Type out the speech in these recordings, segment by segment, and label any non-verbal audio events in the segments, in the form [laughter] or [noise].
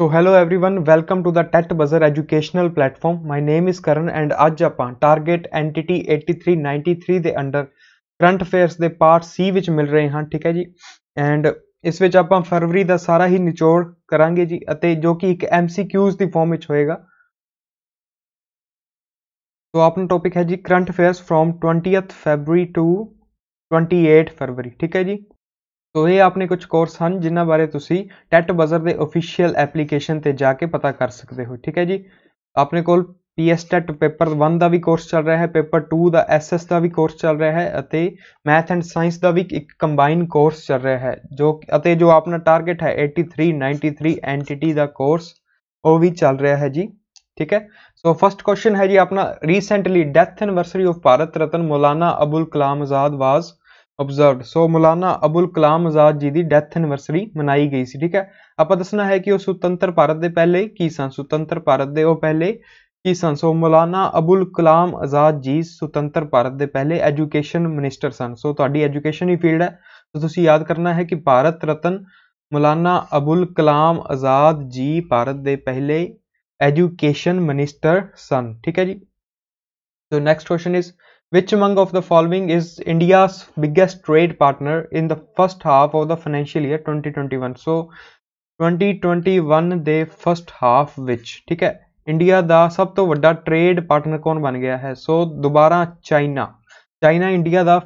So hello everyone welcome to the TET buzzer educational platform my name is Karan and ਅੱਜ ਆਪਾਂ target NTT 8393 ਦੇ under current affairs ਦੇ part C ਵਿੱਚ ਮਿਲ ਰਹੇ ਹਾਂ ਠੀਕ ਹੈ ਜੀ ਐਂਡ ਇਸ ਵਿੱਚ ਆਪਾਂ ਫਰਵਰੀ ਦਾ ਸਾਰਾ ਹੀ ਨਿਚੋੜ ਕਰਾਂਗੇ ਜੀ ਅਤੇ ਜੋ ਕਿ ਇੱਕ ਐਮਸੀਕਿਊਜ਼ ਦੀ ਫਾਰਮ ਵਿੱਚ ਹੋਏਗਾ ਸੋ ਆਪਣਾ ਟੌਪਿਕ ਹੈ ਜੀ current affairs from 20th February to 28 February ਠੀਕ ਹੈ ਜੀ ਤੋ ਇਹ ਆਪਣੇ ਕੁਝ ਕੋਰਸ ਹਨ ਜਿਨ੍ਹਾਂ ਬਾਰੇ ਤੁਸੀਂ ਟੈਟ ਬਜ਼ਰ ਦੇ ਅਫੀਸ਼ੀਅਲ ਐਪਲੀਕੇਸ਼ਨ ਤੇ ਜਾ ਕੇ ਪਤਾ ਕਰ ਸਕਦੇ ਹੋ ਠੀਕ ਹੈ ਜੀ ਆਪਣੇ ਕੋਲ ਪੀਐਸ ਟੈਟ ਪੇਪਰ 1 ਦਾ ਵੀ ਕੋਰਸ ਚੱਲ ਰਿਹਾ ਹੈ ਪੇਪਰ 2 ਦਾ ਐਸਐਸ ਦਾ ਵੀ ਕੋਰਸ ਚੱਲ ਰਿਹਾ ਹੈ ਅਤੇ ਮੈਥ ਐਂਡ ਸਾਇੰਸ ਦਾ ਵੀ ਇੱਕ ਕੰਬਾਈਨ ਕੋਰਸ ਚੱਲ ਰਿਹਾ ਹੈ ਜੋ ਅਤੇ ਜੋ ਆਪਣਾ ਟਾਰਗੇਟ ਹੈ 83 93 ਐਂਟੀਟੀ ਦਾ ਕੋਰਸ ਉਹ ਵੀ ਚੱਲ ਰਿਹਾ ਹੈ ਜੀ ਠੀਕ ਹੈ ਸੋ ਫਰਸਟ ਕੁਐਸਚਨ ਹੈ ਜੀ ਆਪਣਾ recently death anniversary of Bharat Ratna Maulana Abul Kalam Azad was observed so Maulana Abul Kalam Azad ji ਦੀ ਡੈਥ ਐਨਵਰਸਰੀ ਮਨਾਈ ਗਈ ਸੀ ਠੀਕ ਹੈ ਆਪਾਂ ਦੱਸਣਾ ਹੈ ਕਿ ਉਹ ਸੁਤੰਤਰ ਭਾਰਤ ਦੇ ਪਹਿਲੇ ਕੀ ਸਨ ਸੁਤੰਤਰ ਭਾਰਤ ਦੇ ਉਹ ਪਹਿਲੇ ਕੀ ਸਨ ਸੋ ਮੌਲਾਨਾ ਅਬੁਲ ਕਲਾਮ ਆਜ਼ਾਦ ਜੀ ਸੁਤੰਤਰ ਭਾਰਤ ਦੇ ਪਹਿਲੇ ਐਜੂਕੇਸ਼ਨ ਮਿਨਿਸਟਰ ਸਨ ਸੋ ਤੁਹਾਡੀ ਐਜੂਕੇਸ਼ਨ ਹੀ ਫੀਲਡ ਹੈ ਸੋ ਤੁਸੀਂ ਯਾਦ ਕਰਨਾ ਹੈ ਕਿ ਭਾਰਤ ਰਤਨ ਮੌਲਾਨਾ ਅਬੁਲ ਕਲਾਮ ਆਜ਼ਾਦ ਜੀ ਭਾਰਤ ਦੇ ਪਹਿਲੇ ਐਜੂਕੇਸ਼ਨ ਮਿਨਿਸਟਰ ਸਨ ਠੀਕ ਹੈ ਜੀ so next question is Which among of the following is India's biggest trade partner in the first half of the financial year 2021? So 2021 ਦੇ ਫਸਟ ਹਾਫ ਵਿੱਚ ਠੀਕ ਹੈ ਇੰਡੀਆ ਦਾ ਸਭ ਤੋਂ ਵੱਡਾ ਟ੍ਰੇਡ ਪਾਰਟਨਰ ਕੌਣ ਬਣ ਗਿਆ ਹੈ ਸੋ ਦੁਬਾਰਾ ਚਾਈਨਾ ਚਾਈਨਾ ਇੰਡੀਆ ਦਾ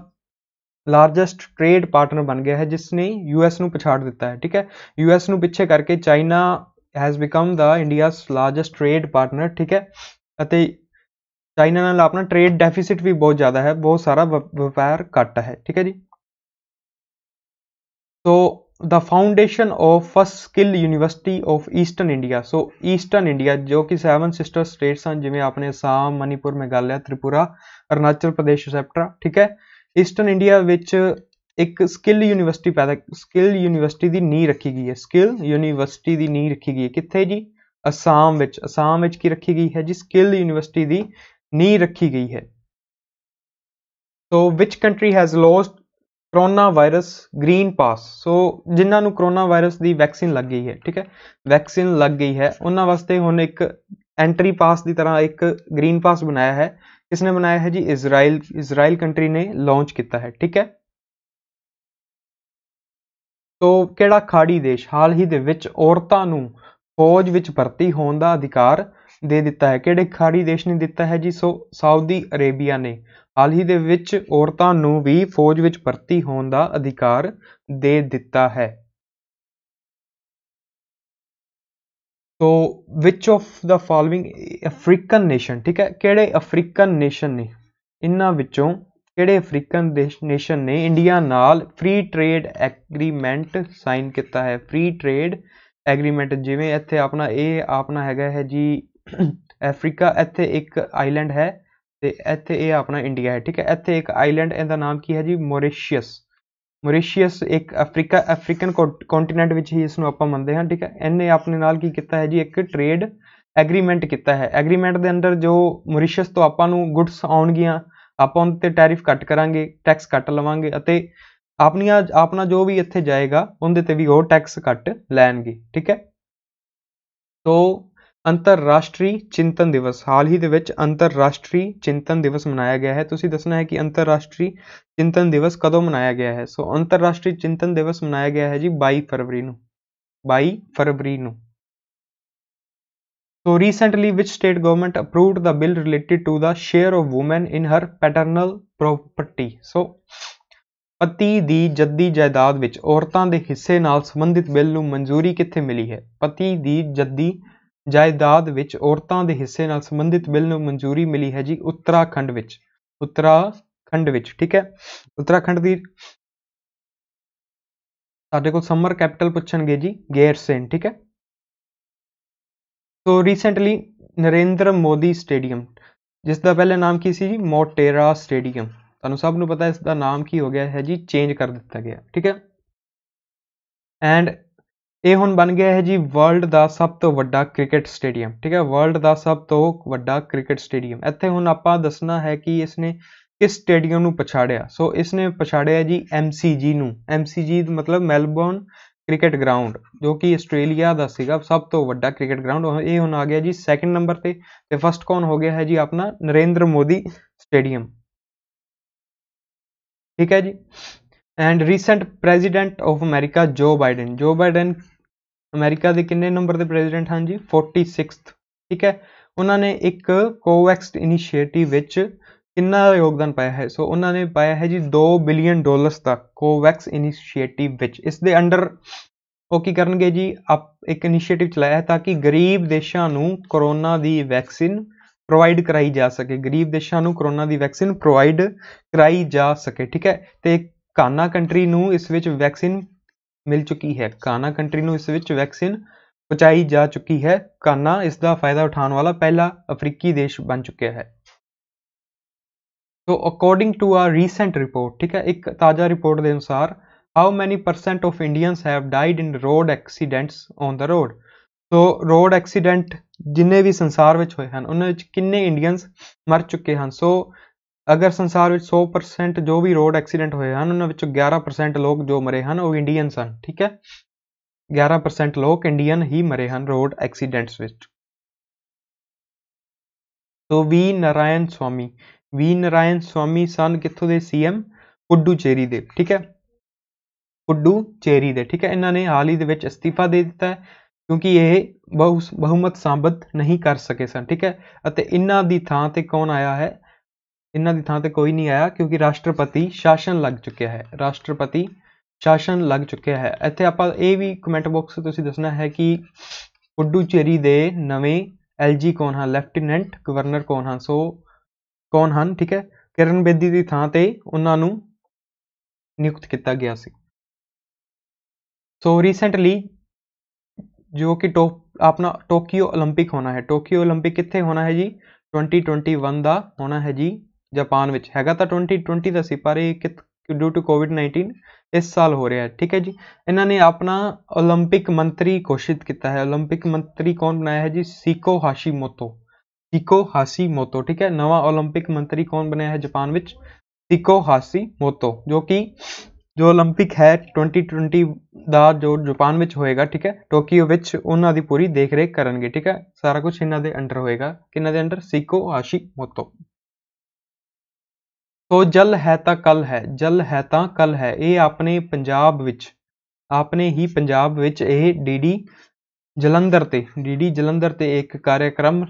ਲਾਰਜੈਸਟ ਟ੍ਰੇਡ ਪਾਰਟਨਰ ਬਣ ਗਿਆ ਹੈ ਜਿਸ ਨੇ ਯੂਐਸ ਨੂੰ ਪਛਾੜ ਦਿੱਤਾ ਹੈ ਠੀਕ ਹੈ ਯੂਐਸ ਨੂੰ ਪਿੱਛੇ ਕਰਕੇ China has become the India's largest trade partner ਠੀਕ ਹੈ ਅਤੇ ਚਾਈਨਾ ਨਾਲ ਆਪਣਾ ਟ੍ਰੇਡ ਡੈਫਿਸਿਟ ਵੀ ਬਹੁਤ ਜ਼ਿਆਦਾ ਹੈ ਬਹੁਤ ਸਾਰਾ ਵਪਾਰ ਘੱਟ ਹੈ ਠੀਕ ਹੈ ਜੀ so the foundation of first skill university of eastern India so eastern India ਜੋ ਕਿ ਸੈਵਨ ਸਿਸਟਰ ਸਟੇਟਸ ਹਨ ਜਿਵੇਂ ਆਪਣੇ ਅਸਾਮ ਮਨੀਪੁਰ ਮੇਗਾਲਿਆ ਤ੍ਰਿਪੁਰਾ ਅਰੁਣਾਚਲ ਪ੍ਰਦੇਸ਼ ਸੈਪਟਰਾ ਠੀਕ ਹੈ ਈਸਟਰਨ ਇੰਡੀਆ ਵਿੱਚ ਇੱਕ ਸਕਿੱਲ ਯੂਨੀਵਰਸਿਟੀ ਪੈਦਾ ਸਕਿੱਲ ਯੂਨੀਵਰਸਿਟੀ ਦੀ ਨੀਂਹ ਰੱਖੀ ਗਈ ਹੈ ਸਕਿੱਲ ਯੂਨੀਵਰਸਿਟੀ ਦੀ ਨੀਂਹ ਰੱਖੀ ਗਈ ਹੈ ਕਿੱਥੇ ਜੀ ਅਸਾਮ ਵਿੱਚ ਅਸਾਮ ਵਿੱਚ ਕੀ ਰੱਖੀ ਗਈ ਹੈ ਜੀ ਸਕਿੱਲ ਯੂਨੀਵਰਸਿਟੀ ਦੀ ਨੀ ਰੱਖੀ ਗਈ ਹੈ so which country has lost corona virus green pass so ਜਿਨ੍ਹਾਂ ਨੂੰ ਕਰੋਨਾ ਵਾਇਰਸ ਦੀ ਵੈਕਸੀਨ ਲੱਗ ਗਈ ਹੈ ਠੀਕ ਹੈ ਵੈਕਸੀਨ ਲੱਗ ਗਈ ਹੈ ਉਹਨਾਂ ਵਾਸਤੇ ਹੁਣ ਇੱਕ ਐਂਟਰੀ ਪਾਸ ਦੀ ਤਰ੍ਹਾਂ ਇੱਕ ਗ੍ਰੀਨ ਪਾਸ ਬਣਾਇਆ ਹੈ ਕਿਸ ਨੇ ਬਣਾਇਆ ਹੈ ਜੀ ਇਜ਼ਰਾਈਲ ਇਜ਼ਰਾਈਲ ਕੰਟਰੀ ਨੇ ਲਾਂਚ ਕੀਤਾ ਹੈ ਠੀਕ ਹੈ ਸੋ ਕਿਹੜਾ ਖਾੜੀ ਦੇਸ਼ ਹਾਲ ਹੀ ਦੇ ਵਿੱਚ ਔਰਤਾਂ ਨੂੰ ਫੌਜ ਵਿੱਚ ਭਰਤੀ ਹੋਣ ਦਾ ਅਧਿਕਾਰ ਦੇ ਦਿੱਤਾ ਹੈ ਕਿਹੜੇ ਖਾੜੀ ਦੇਸ਼ ਨੇ ਦਿੱਤਾ ਹੈ ਜੀ ਸੋ ਸਾਊਦੀ ਅਰੇਬੀਆ ਨੇ ਹਾਲ ਹੀ ਦੇ ਵਿੱਚ ਔਰਤਾਂ ਨੂੰ ਵੀ ਫੌਜ ਵਿੱਚ ਭਰਤੀ ਹੋਣ ਦਾ ਅਧਿਕਾਰ ਦੇ ਦਿੱਤਾ ਹੈ so which of the following African nation ਠੀਕ ਹੈ ਕਿਹੜੇ ਅਫਰੀਕਨ ਨੇਸ਼ਨ ਨੇ ਇਹਨਾਂ ਵਿੱਚੋਂ ਕਿਹੜੇ ਅਫਰੀਕਨ ਦੇਸ਼ ਨੇਸ਼ਨ ਨੇ ਇੰਡੀਆ ਨਾਲ ਫ੍ਰੀ ਟ੍ਰੇਡ ਐਗਰੀਮੈਂਟ ਸਾਈਨ ਕੀਤਾ ਹੈ ਫ੍ਰੀ ਟ੍ਰੇਡ ਐਗਰੀਮੈਂਟ ਜਿਵੇਂ ਇੱਥੇ ਆਪਣਾ ਇਹ ਆਪਣਾ ਹੈਗਾ ਹੈ ਜੀ ਅਫਰੀਕਾ ਇੱਥੇ ਇੱਕ ਆਈਲੈਂਡ ਹੈ ਤੇ ਇੱਥੇ ਇਹ ਆਪਣਾ ਇੰਡੀਆ ਹੈ ਠੀਕ ਹੈ ਇੱਥੇ ਇੱਕ ਆਈਲੈਂਡ ਇਹਦਾ ਨਾਮ ਕੀ ਹੈ ਜੀ ਮੋਰੀਸ਼ੀਅਸ ਮੋਰੀਸ਼ੀਅਸ ਇੱਕ ਅਫਰੀਕਾ ਅਫਰੀਕਨ ਕੰਟੀਨੈਂਟ ਵਿੱਚ ਹੀ ਇਸ ਨੂੰ ਆਪਾਂ ਮੰਨਦੇ ਹਾਂ ਠੀਕ ਹੈ ਇਹਨੇ ਆਪਣੇ ਨਾਲ ਕੀ ਕੀਤਾ ਹੈ ਜੀ ਇੱਕ ਟ੍ਰੇਡ ਐਗਰੀਮੈਂਟ ਕੀਤਾ ਹੈ ਐਗਰੀਮੈਂਟ ਦੇ ਅੰਦਰ ਜੋ ਮੋਰੀਸ਼ੀਅਸ ਤੋਂ ਆਪਾਂ ਨੂੰ ਗੁੱਡਸ ਆਉਣਗੀਆਂ ਆਪਾਂ ਉਹਨਾਂ ਤੇ ਟੈਰਿਫ ਕੱਟ ਕਰਾਂਗੇ ਟੈਕਸ ਕੱਟ ਲਵਾਂਗੇ ਅਤੇ ਆਪਣੀਆਂ ਆਪਣਾ ਜੋ ਵੀ ਇੱਥੇ ਜਾਏਗਾ ਉਹਦੇ ਤੇ ਵੀ ਉਹ ਟੈਕਸ ਕੱਟ ਲੈਣਗੇ ਠੀਕ ਹੈ ਤੋਂ ਅੰਤਰਰਾਸ਼ਟਰੀ ਚਿੰਤਨ ਦਿਵਸ ਹਾਲ ਹੀ ਦੇ ਵਿੱਚ ਅੰਤਰਰਾਸ਼ਟਰੀ ਚਿੰਤਨ ਦਿਵਸ ਮਨਾਇਆ ਗਿਆ ਹੈ ਤੁਸੀਂ ਦੱਸਣਾ ਹੈ ਕਿ ਅੰਤਰਰਾਸ਼ਟਰੀ ਚਿੰਤਨ ਦਿਵਸ ਕਦੋਂ ਮਨਾਇਆ ਗਿਆ ਹੈ ਸੋ ਅੰਤਰਰਾਸ਼ਟਰੀ ਚਿੰਤਨ ਦਿਵਸ ਮਨਾਇਆ ਗਿਆ ਹੈ ਜੀ 22 ਫਰਵਰੀ ਨੂੰ 22 ਫਰਵਰੀ ਨੂੰ so recently which state government approved the bill related to the share of woman in her paternal property so ਪਤੀ ਦੀ ਜੱਦੀ ਜਾਇਦਾਦ ਵਿੱਚ ਔਰਤਾਂ ਦੇ ਹਿੱਸੇ ਨਾਲ ਸੰਬੰਧਿਤ ਬਿੱਲ ਨੂੰ ਮਨਜ਼ੂਰੀ ਕਿੱਥੇ ਮਿਲੀ ਹੈ ਪਤੀ ਦੀ ਜੱਦੀ ਜਾਇਦਾਦ ਵਿੱਚ ਔਰਤਾਂ ਦੇ ਹਿੱਸੇ ਨਾਲ ਸੰਬੰਧਿਤ ਬਿੱਲ ਨੂੰ ਮਨਜ਼ੂਰੀ ਮਿਲੀ ਹੈ ਜੀ ਉੱਤਰਾਖੰਡ ਵਿੱਚ ਉੱਤਰਾਖੰਡ ਵਿੱਚ ਠੀਕ ਹੈ ਉੱਤਰਾਖੰਡ ਦੀ ਸਾਡੇ ਕੋਲ ਸਮਰ ਕੈਪੀਟਲ ਪੁੱਛਣਗੇ ਜੀ ਗੇਰਸੇਨ ਠੀਕ ਹੈ so recently Narendra Modi stadium ਜਿਸ ਦਾ ਪਹਿਲੇ ਨਾਮ ਕੀ ਸੀ ਜੀ ਮੋਟੇਰਾ ਸਟੇਡੀਅਮ ਤੁਹਾਨੂੰ ਸਭ ਨੂੰ ਪਤਾ ਇਸ ਦਾ ਨਾਮ ਕੀ ਹੋ ਗਿਆ ਹੈ ਜੀ ਚੇਂਜ ਕਰ ਦਿੱਤਾ ਗਿਆ ਠੀਕ ਹੈ ਐਂਡ ਇਹ ਹੁਣ ਬਣ ਗਿਆ ਹੈ ਜੀ ਵਰਲਡ ਦਾ ਸਭ ਤੋਂ ਵੱਡਾ ਕ੍ਰਿਕਟ ਸਟੇਡੀਅਮ ਠੀਕ ਹੈ ਵਰਲਡ ਦਾ ਸਭ ਤੋਂ ਵੱਡਾ ਕ੍ਰਿਕਟ ਸਟੇਡੀਅਮ ਇੱਥੇ ਹੁਣ ਆਪਾਂ ਦੱਸਣਾ ਹੈ ਕਿ ਇਸਨੇ ਕਿਸ ਸਟੇਡੀਅਮ ਨੂੰ ਪਛਾੜਿਆ ਸੋ ਇਸਨੇ ਪਛਾੜਿਆ ਜੀ MCG ਨੂੰ MCG ਮਤਲਬ ਮੈਲਬੌਰਨ ਕ੍ਰਿਕਟ ਗਰਾਊਂਡ ਜੋ ਕਿ ਆਸਟ੍ਰੇਲੀਆ ਦਾ ਸੀਗਾ ਸਭ ਤੋਂ ਵੱਡਾ ਕ੍ਰਿਕਟ ਗਰਾਊਂਡ ਇਹ ਹੁਣ ਆ ਗਿਆ ਜੀ ਸੈਕੰਡ ਨੰਬਰ ਤੇ ਤੇ ਫਰਸਟ ਕੌਣ ਹੋ ਗਿਆ ਹੈ ਜੀ ਆਪਣਾ ਨਰਿੰਦਰ ਮੋਦੀ ਸਟੇਡੀਅਮ ਠੀਕ ਹੈ ਜੀ and recent president of America Joe Biden Joe Biden America ਦੇ ਕਿੰਨੇ ਨੰਬਰ ਦੇ ਪ੍ਰੈਜ਼ੀਡੈਂਟ ਹਨ ਜੀ 46th ਠੀਕ ਹੈ ਉਹਨਾਂ ਨੇ ਇੱਕ ਕੋਵੈਕਸ ਇਨੀਸ਼ੀਏਟਿਵ ਵਿੱਚ ਕਿੰਨਾ ਯੋਗਦਾਨ ਪਾਇਆ ਹੈ ਸੋ ਉਹਨਾਂ ਨੇ ਪਾਇਆ ਹੈ ਜੀ 2 ਬਿਲੀਅਨ ਡਾਲਰਸ ਦਾ ਕੋਵੈਕਸ ਇਨੀਸ਼ੀਏਟਿਵ ਵਿੱਚ ਇਸ ਦੇ ਅੰਡਰ ਉਹ ਕੀ ਕਰਨਗੇ ਜੀ ਆਪ ਇੱਕ ਇਨੀਸ਼ੀਏਟਿਵ ਚਲਾਇਆ ਹੈ ਤਾਂ ਕਿ ਗਰੀਬ ਦੇਸ਼ਾਂ ਨੂੰ ਕਰੋਨਾ ਦੀ ਵੈਕਸੀਨ ਪ੍ਰੋਵਾਈਡ ਕਰਾਈ ਜਾ ਸਕੇ ਗਰੀਬ ਦੇਸ਼ਾਂ ਨੂੰ ਕਰੋਨਾ ਦੀ ਵੈਕਸੀਨ ਪ੍ਰੋਵਾਈਡ ਕਰਾਈ ਜਾ ਸਕੇ ਠੀਕ ਹੈ ਤੇ ਕਾਨਾ ਕੰਟਰੀ ਨੂੰ ਇਸ ਵਿੱਚ ਵੈਕਸੀਨ ਮਿਲ ਚੁੱਕੀ ਹੈ ਕਾਨਾ ਕੰਟਰੀ ਨੂੰ ਇਸ ਵਿੱਚ ਵੈਕਸੀਨ ਪਹੁੰਚਾਈ ਜਾ ਚੁੱਕੀ ਹੈ ਕਾਨਾ ਇਸ ਦਾ ਫਾਇਦਾ ਉਠਾਉਣ ਵਾਲਾ ਪਹਿਲਾ ਅਫਰੀਕੀ ਦੇਸ਼ ਬਣ ਚੁੱਕਿਆ ਹੈ so according to a recent report ਠੀਕ ਹੈ ਇੱਕ ਤਾਜ਼ਾ ਰਿਪੋਰਟ ਦੇ ਅਨੁਸਾਰ how many percent of Indians have died in road accidents on the road so road accident ਜਿੰਨੇ ਵੀ ਸੰਸਾਰ ਵਿੱਚ ਹੋਏ ਹਨ ਉਹਨਾਂ ਵਿੱਚ ਕਿੰਨੇ ਇੰਡੀਅਨਸ ਮਰ ਚੁੱਕੇ ਹਨ ਸੋ ਅਗਰ ਸੰਸਾਰ ਵਿੱਚ 100% ਜੋ ਵੀ ਰੋਡ ਐਕਸੀਡੈਂਟ ਹੋਏ ਹਨ ਉਹਨਾਂ ਵਿੱਚੋਂ 11% ਲੋਕ ਜੋ ਮਰੇ ਹਨ ਉਹ ਇੰਡੀਅਨ ਸਨ ਠੀਕ ਹੈ 11% ਲੋਕ ਇੰਡੀਅਨ ਹੀ ਮਰੇ ਹਨ ਰੋਡ ਐਕਸੀਡੈਂਟਸ ਵਿੱਚ ਸੋ ਵੀ ਨਰਾਇਣ ਸਵਾਮੀ ਵੀ ਨਰਾਇਣ ਸਵਾਮੀ ਸਨ ਕਿੱਥੋਂ ਦੇ ਸੀਐਮ ਪੁੱਡੂਚੇਰੀ ਦੇ ਠੀਕ ਹੈ ਪੁੱਡੂਚੇਰੀ ਦੇ ਠੀਕ ਹੈ ਇਹਨਾਂ ਨੇ ਹਾਲ ਹੀ ਦੇ ਵਿੱਚ ਅਸਤੀਫਾ ਦੇ ਦਿੱਤਾ ਹੈ ਕਿਉਂਕਿ ਇਹ ਬਹੁਮਤ ਸਾਬਤ ਨਹੀਂ ਕਰ ਸਕੇ ਸਨ ਠੀਕ ਹੈ ਅਤੇ ਇਹਨਾਂ ਦੀ ਥਾਂ ਤੇ ਕੌਣ ਆਇਆ ਹੈ ਇਹਨਾਂ ਦੀ ਥਾਂ ਤੇ ਕੋਈ ਨਹੀਂ ਆਇਆ ਕਿਉਂਕਿ ਰਾਸ਼ਟਰਪਤੀ ਸ਼ਾਸਨ ਲੱਗ ਚੁੱਕਿਆ ਹੈ ਰਾਸ਼ਟਰਪਤੀ ਸ਼ਾਸਨ ਲੱਗ ਚੁੱਕਿਆ ਹੈ ਇੱਥੇ ਆਪਾਂ ਇਹ ਵੀ ਕਮੈਂਟ ਬਾਕਸ ਤੁਸੀਂ ਦੱਸਣਾ ਹੈ ਕਿ ਪੁੱਡੂਚੇਰੀ ਦੇ ਨਵੇਂ ਐਲਜੀ ਕੌਣ ਹਨ ਲੈਫਟੀਨੈਂਟ ਗਵਰਨਰ ਕੌਣ ਹਨ ਸੋ ਕੌਣ ਹਨ ਠੀਕ ਹੈ ਕਿਰਨ ਬੇਦੀ ਦੀ ਥਾਂ ਤੇ ਉਹਨਾਂ ਨੂੰ ਨਿਯੁਕਤ ਕੀਤਾ ਗਿਆ ਸੀ ਸੋ ਰੀਸੈਂਟਲੀ ਜੋ ਕਿ ਟੋਕ ਆਪਣਾ ਟੋਕੀਓ 올림픽 ਹੋਣਾ ਹੈ ਟੋਕੀਓ 올림픽 ਕਿੱਥੇ ਹੋਣਾ ਹੈ ਜੀ 2021 ਦਾ ਹੋਣਾ ਹੈ ਜੀ ਜਾਪਾਨ ਵਿੱਚ ਹੈਗਾ ਤਾਂ 2020 ਦਾ ਸੀ ਪਰ ਇਹ ਕਿ ਡਿਊ ਟੂ ਕੋਵਿਡ-19 ਇਸ ਸਾਲ ਹੋ ਰਿਹਾ ਹੈ ਠੀਕ ਹੈ ਜੀ ਇਹਨਾਂ ਨੇ ਆਪਣਾ 올림픽 ਮੰਤਰੀ ਘੋਸ਼ਿਤ ਕੀਤਾ ਹੈ 올림픽 ਮੰਤਰੀ ਕੌਣ ਬਣਾਇਆ ਹੈ ਜੀ ਸੀਕੋ ਹਾਸ਼ੀਮੋਤੋ ਸੀਕੋ ਹਾਸ਼ੀਮੋਤੋ ਠੀਕ ਹੈ ਨਵਾਂ 올림픽 ਮੰਤਰੀ ਕੌਣ ਬਣਾਇਆ ਹੈ ਜਾਪਾਨ ਵਿੱਚ ਸੀਕੋ ਹਾਸ਼ੀਮੋਤੋ ਜੋ ਕਿ ਜੋ 올림픽 ਹੈ 2020 ਦਾ ਜੋ ਜਾਪਾਨ ਵਿੱਚ ਹੋਏਗਾ ਠੀਕ ਹੈ ਟੋਕੀਓ ਵਿੱਚ ਉਹਨਾਂ ਦੀ ਪੂਰੀ ਦੇਖਰੇਖ ਕਰਨਗੇ ਠੀਕ ਹੈ ਸਾਰਾ ਕੁਝ ਇਹਨਾਂ ਦੇ ਅੰਡਰ ਹੋਏਗਾ ਕਿਹਨਾਂ ਦੇ ਅੰਡਰ ਸੀਕੋ ਹਾਸ਼ੀਮੋਤੋ ਸੋ ਜਲ ਹੈ ਤਾਂ ਕਲ ਹੈ ਜਲ ਹੈ ਤਾਂ ਕਲ ਹੈ ਇਹ ਆਪਣੇ ਪੰਜਾਬ ਵਿੱਚ ਆਪਣੇ ਹੀ ਪੰਜਾਬ ਵਿੱਚ ਇਹ ਡੀਡੀ ਜਲੰਧਰ ਤੇ ਡੀਡੀ ਜਲੰਧਰ ਤੇ ਇੱਕ ਕਾਰਜਕ੍ਰਮ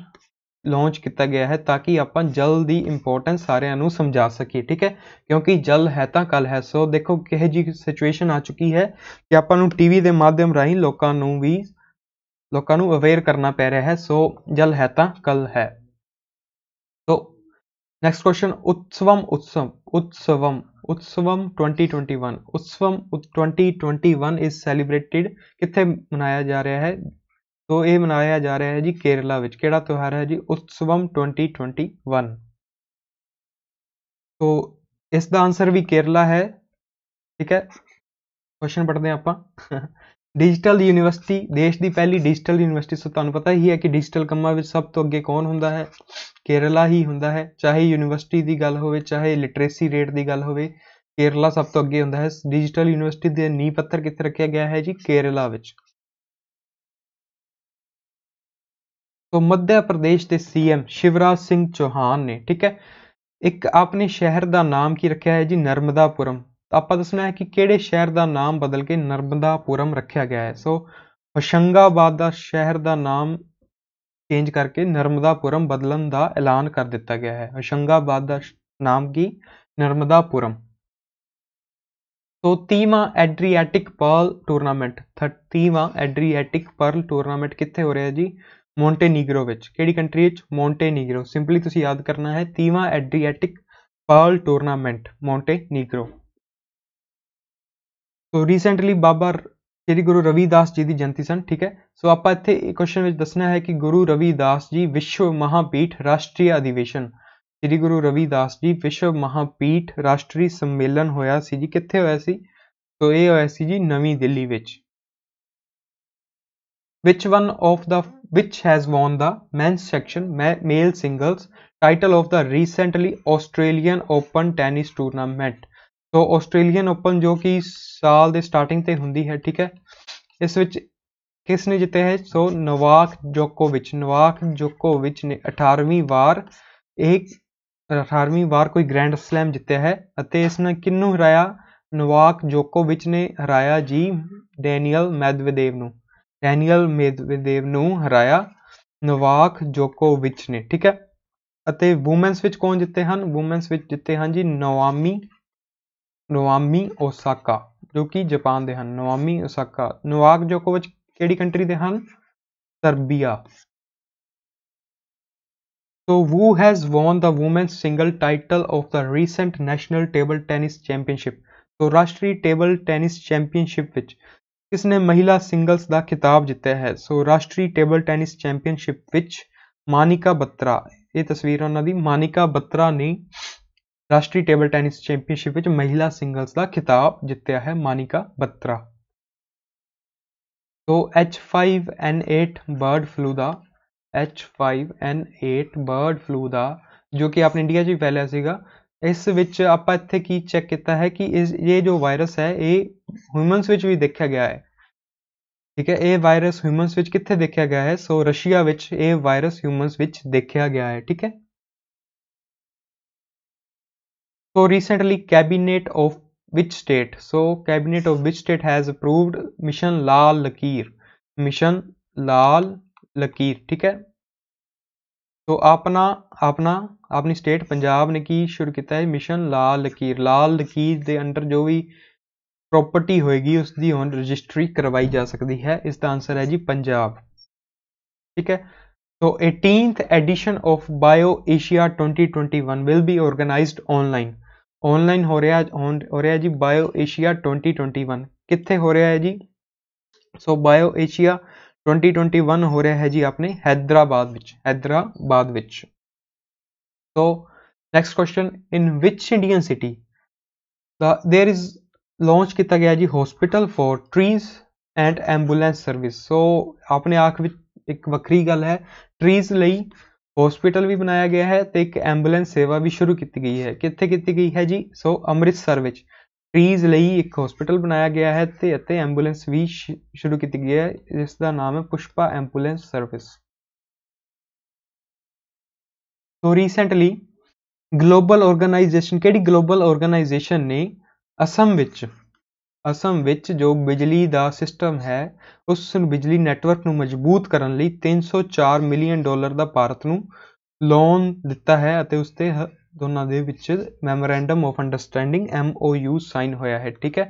ਲਾਂਚ ਕੀਤਾ ਗਿਆ ਹੈ ਤਾਂ ਕਿ ਆਪਾਂ ਜਲ ਦੀ ਇੰਪੋਰਟੈਂਸ ਸਾਰਿਆਂ ਨੂੰ ਸਮਝਾ ਸਕੀਏ ਠੀਕ ਹੈ ਕਿਉਂਕਿ ਜਲ ਹੈ ਤਾਂ ਕੱਲ ਹੈ ਸੋ ਦੇਖੋ ਕਿਹੋ ਜੀ ਸਿਚੁਏਸ਼ਨ ਆ ਚੁੱਕੀ ਹੈ ਕਿ ਆਪਾਂ ਨੂੰ ਟੀਵੀ ਦੇ ਮਾਧਿਅਮ ਰਾਹੀਂ ਲੋਕਾਂ ਨੂੰ ਵੀ ਲੋਕਾਂ ਨੂੰ ਅਵੇਅਰ ਕਰਨਾ ਪੈ ਰਿਹਾ ਹੈ ਸੋ ਜਲ ਹੈ ਤਾਂ ਕੱਲ ਹੈ ਸੋ नेक्स्ट क्वेश्चन उत्सवम उत्सव उत्सवम उत्सवम 2021 उत्सवम 2021 इज सेलिब्रेटेड कितने मनाया जा रहा है तो ये मनाया जा रहा है जी केरला ਵਿੱਚ ਕਿਹੜਾ ਤਿਉਹਾਰ ਹੈ ਜੀ ਉਤਸਵਮ 2021 तो इसका आंसर भी केरला है ठीक है क्वेश्चन पढ़ते हैं आप [laughs] ਡਿਜੀਟਲ ਯੂਨੀਵਰਸਿਟੀ ਦੇਸ਼ ਦੀ ਪਹਿਲੀ ਡਿਜੀਟਲ ਯੂਨੀਵਰਸਿਟੀ ਸੋ ਤੁਹਾਨੂੰ ਪਤਾ ਹੀ ਹੈ ਕਿ ਡਿਜੀਟਲ ਕੰਮਾਂ ਵਿੱਚ ਸਭ ਤੋਂ ਅੱਗੇ ਕੌਣ ਹੁੰਦਾ ਹੈ ਕੇਰਲਾ ਹੀ ਹੁੰਦਾ ਹੈ ਚਾਹੇ ਯੂਨੀਵਰਸਿਟੀ ਦੀ ਗੱਲ ਹੋਵੇ ਚਾਹੇ ਲਿਟਰੇਸੀ ਰੇਟ ਦੀ ਗੱਲ ਹੋਵੇ ਕੇਰਲਾ ਸਭ ਤੋਂ ਅੱਗੇ ਹੁੰਦਾ ਹੈ ਡਿਜੀਟਲ ਯੂਨੀਵਰਸਿਟੀ ਦੇ ਨੀਂਹ ਪੱਥਰ ਕਿੱਥੇ ਰੱਖਿਆ ਗਿਆ ਹੈ ਜੀ ਕੇਰਲਾ ਵਿੱਚ ਤੋਂ ਮੱਧ ਪ੍ਰਦੇਸ਼ ਦੇ ਸੀਐਮ ਸ਼ਿਵਰਾਜ ਸਿੰਘ ਚੌਹਾਨ ਨੇ ਠੀਕ ਹੈ ਇੱਕ ਆਪਣੇ ਸ਼ਹਿਰ ਦਾ ਨਾਮ ਕੀ ਰੱਖਿਆ ਹੈ ਜੀ ਨਰਮਦਾਪੁਰਮ ਤਾਂ ਆਪਾਂ ਦੱਸਣਾ ਹੈ ਕਿ ਕਿਹੜੇ ਸ਼ਹਿਰ ਦਾ ਨਾਮ ਬਦਲ ਕੇ ਨਰਮਦਾਪੁਰਮ ਰੱਖਿਆ ਗਿਆ ਹੈ ਸੋ ਹੋਸ਼ੰਗਾਬਾਦ ਦਾ ਸ਼ਹਿਰ ਦਾ ਨਾਮ ਚੇਂਜ ਕਰਕੇ ਨਰਮਦਾਪੁਰਮ ਬਦਲਣ ਦਾ ਐਲਾਨ ਕਰ ਦਿੱਤਾ ਗਿਆ ਹੈ ਹੋਸ਼ੰਗਾਬਾਦ ਦਾ ਨਾਮ ਕੀ ਨਰਮਦਾਪੁਰਮ ਸੋ 30ਵਾਂ ਐਡਰੀਐਟਿਕ ਪਰਲ ਟੂਰਨਾਮੈਂਟ 30ਵਾਂ ਐਡਰੀਐਟਿਕ ਪਰਲ ਟੂਰਨਾਮੈਂਟ ਕਿੱਥੇ ਹੋ ਰਿਹਾ ਜੀ ਮੌਂਟੇਨੀਗਰੋ ਵਿੱਚ ਕਿਹੜੀ ਕੰਟਰੀ ਵਿੱਚ ਮੌਂਟੇਨੀਗਰੋ ਸਿੰਪਲੀ ਤੁਸੀਂ ਯਾਦ ਕਰਨਾ ਹੈ 30ਵਾਂ Adriatic pearl tournament Montenegro so recently Baba Shri Guru Ravidas ji ਦੀ ਜਨਤੀ ਸਨ ਠੀਕ ਹੈ ਸੋ ਆਪਾਂ ਇੱਥੇ ਇਹ ਕੁਐਸਚਨ ਵਿੱਚ ਦੱਸਣਾ ਹੈ ਕਿ ਗੁਰੂ ਰਵੀਦਾਸ ਜੀ ਵਿਸ਼ਵ ਮਹਾਪੀਠ ਰਾਸ਼ਟਰੀ ਅਧਿਵੇਸ਼ਨ ਸ੍ਰੀ ਗੁਰੂ ਰਵੀਦਾਸ ਜੀ ਵਿਸ਼ਵ ਮਹਾਪੀਠ ਰਾਸ਼ਟਰੀ ਸੰਮੇਲਨ ਹੋਇਆ ਸੀ ਜੀ ਕਿੱਥੇ ਹੋਇਆ ਸੀ ਸੋ ਇਹ ਹੋਇਆ ਸੀ ਜੀ ਨਵੀਂ ਦਿੱਲੀ ਵਿੱਚ which one of the which has won the men's section male singles title of the recently Australian open tennis tournament so Australian open ਜੋ ਕਿ ਸਾਲ ਦੇ ਸਟਾਰਟਿੰਗ ਤੇ ਹੁੰਦੀ ਹੈ ਠੀਕ ਹੈ ਇਸ ਵਿੱਚ ਕਿਸ ਨੇ ਜਿੱਤਿਆ ਹੈ ਸੋ ਨੋਵਾਕ ਜੋਕੋਵਿਚ ਨੋਵਾਕ ਜੋਕੋਵਿਚ ਨੇ 18ਵੀਂ ਵਾਰ ਇੱਕ 18ਵੀਂ ਵਾਰ ਕੋਈ ਗ੍ਰੈਂਡ ਸਲੈਮ ਜਿੱਤਿਆ ਹੈ ਅਤੇ ਇਸ ਨੇ ਕਿੰਨੂੰ ਹਰਾਇਆ ਨੋਵਾਕ ਜੋਕੋਵਿਚ ਨੇ ਹਰਾਇਆ ਜੀ ਡੈਨੀਅਲ ਮੈਦਵਦੇਵ ਨੂੰ ਡੈਨੀਅਲ ਮੈਦਵਦੇਵ ਨੂੰ ਹਰਾਇਆ ਨੋਵਾਕ ਜੋਕੋਵਿਚ ਨੇ ਠੀਕ ਹੈ ਅਤੇ ਔਮਨਸ ਵਿੱਚ ਕੌਣ ਜਿੱਤੇ ਹਨ ਔਮਨਸ ਵਿੱਚ ਜਿੱਤੇ ਹਨ ਜੀ ਨਵਾਮੀ ਨੋਆਮੀ ਓਸਾਕਾ ਜੋ ਕਿ ਜਾਪਾਨ ਦੇ ਹਨ ਨੋਆਮੀ ਓਸਾਕਾ ਨੋਵਾਕ ਜੋਕੋਵਿਚ ਕਿਹੜੀ ਕੰਟਰੀ ਦੇ ਹਨ Serbia so Wu has won the women's single title of the recent National Table Tennis Championship. So ਰਾਸ਼ਟਰੀ ਟੇਬਲ ਟੈਨਿਸ ਚੈਂਪੀਅਨਸ਼ਿਪ ਵਿੱਚ ਕਿਸ ਨੇ ਮਹਿਲਾ ਸਿੰਗਲਸ ਦਾ ਖਿਤਾਬ ਜਿੱਤਿਆ ਹੈ ਸੋ ਰਾਸ਼ਟਰੀ ਟੇਬਲ ਟੈਨਿਸ ਚੈਂਪੀਅਨਸ਼ਿਪ ਵਿੱਚ ਮਾਨਿਕਾ ਬੱਤਰਾ ਇਹ ਤਸਵੀਰ ਉਹਨਾਂ ਦੀ ਮਾਨਿਕਾ ਬੱਤਰਾ ਨੇ राष्ट्रीय टेबल टेनिस चैंपियनशिप महिला सिंगल्स का खिताब जितया है मानिका बत्रा तो H five N eight bird flu का H five N eight bird flu का जो कि आपने इंडिया भी फैलिया इस आप इतने की चैक किया है कि इस ये जो वायरस है ये ह्यूमनस भी देखा गया है ठीक है ये वायरस ह्यूमनस कितने देखा गया है सो रशिया वायरस ह्यूमनस देखा गया है ठीक है So recently cabinet of which state? So cabinet of which state has approved Mission Lal Lakir? Mission Lal Lakir, ठीक है? तो apna apna apni state punjab ne ki shuru kita hai mission lal ਲਕੀਰ lal ਲਕੀਰ de under jo bhi property ਹੋਏਗੀ ਉਸ ਦੀ ਹੁਣ registry ਕਰਵਾਈ ਜਾ ਸਕਦੀ ਹੈ ਇਸ ਦਾ ਆਨਸਰ ਹੈ ਜੀ ਪੰਜਾਬ ਠੀਕ ਹੈ So 18th edition of Bio Asia 2021 will be organized online. Online ਹੋ ਰਿਹਾ ਹੋ ਰਿਹਾ ਜੀ ਬਾਇਓ ਏਸ਼ੀਆ 2021 ਕਿੱਥੇ ਹੋ ਰਿਹਾ ਹੈ ਜੀ ਸੋ ਬਾਇਓ ਏਸ਼ੀਆ 2021 ਹੋ ਰਿਹਾ ਹੈ ਜੀ ਆਪਣੇ ਹైదరాబాద్ ਵਿੱਚ ਹైదరాబాద్ ਵਿੱਚ so next question in which Indian city the there is launch ਕੀਤਾ ਗਿਆ ਜੀ hospital for trees and ambulance service so ਆਪਣੇ ਆਖ ਵਿੱਚ ਇੱਕ ਵੱਖਰੀ ਗੱਲ ਹੈ ਟਰੀਜ਼ ਲਈ ਹਸਪੀਟਲ ਵੀ ਬਣਾਇਆ ਗਿਆ ਹੈ ਤੇ ਇੱਕ ਐਂਬੂਲੈਂਸ ਸੇਵਾ ਵੀ ਸ਼ੁਰੂ ਕੀਤੀ ਗਈ ਹੈ ਕਿੱਥੇ ਕੀਤੀ ਗਈ ਹੈ ਜੀ ਸੋ ਅੰਮ੍ਰਿਤਸਰ ਵਿੱਚ ਫਰੀਜ਼ ਲਈ ਇੱਕ ਹਸਪੀਟਲ ਬਣਾਇਆ ਗਿਆ ਹੈ ਤੇ ਅਤੇ ਐਂਬੂਲੈਂਸ ਵੀ ਸ਼ੁਰੂ ਕੀਤੀ ਗਈ ਹੈ ਜਿਸ ਦਾ ਨਾਮ ਹੈ Pushpa ambulance service so recently global organisation ਕਿਹੜੀ ਗਲੋਬਲ ਆਰਗੇਨਾਈਜੇਸ਼ਨ ਨੇ ਅਸਮ ਵਿੱਚ ਅਸਮ ਵਿੱਚ ਜੋ ਬਿਜਲੀ ਦਾ ਸਿਸਟਮ ਹੈ ਉਸ ਬਿਜਲੀ ਨੈਟਵਰਕ ਨੂੰ ਮਜ਼ਬੂਤ ਕਰਨ ਲਈ 304 ਮਿਲੀਅਨ ਡਾਲਰ ਦਾ ਭਾਰਤ ਨੂੰ ਲੋਨ ਦਿੱਤਾ ਹੈ ਅਤੇ ਉਸ ਤੇ ਦੋਨਾਂ ਦੇ ਵਿੱਚ memorandum of understanding MOU sign ਹੋਇਆ ਹੈ ਠੀਕ ਹੈ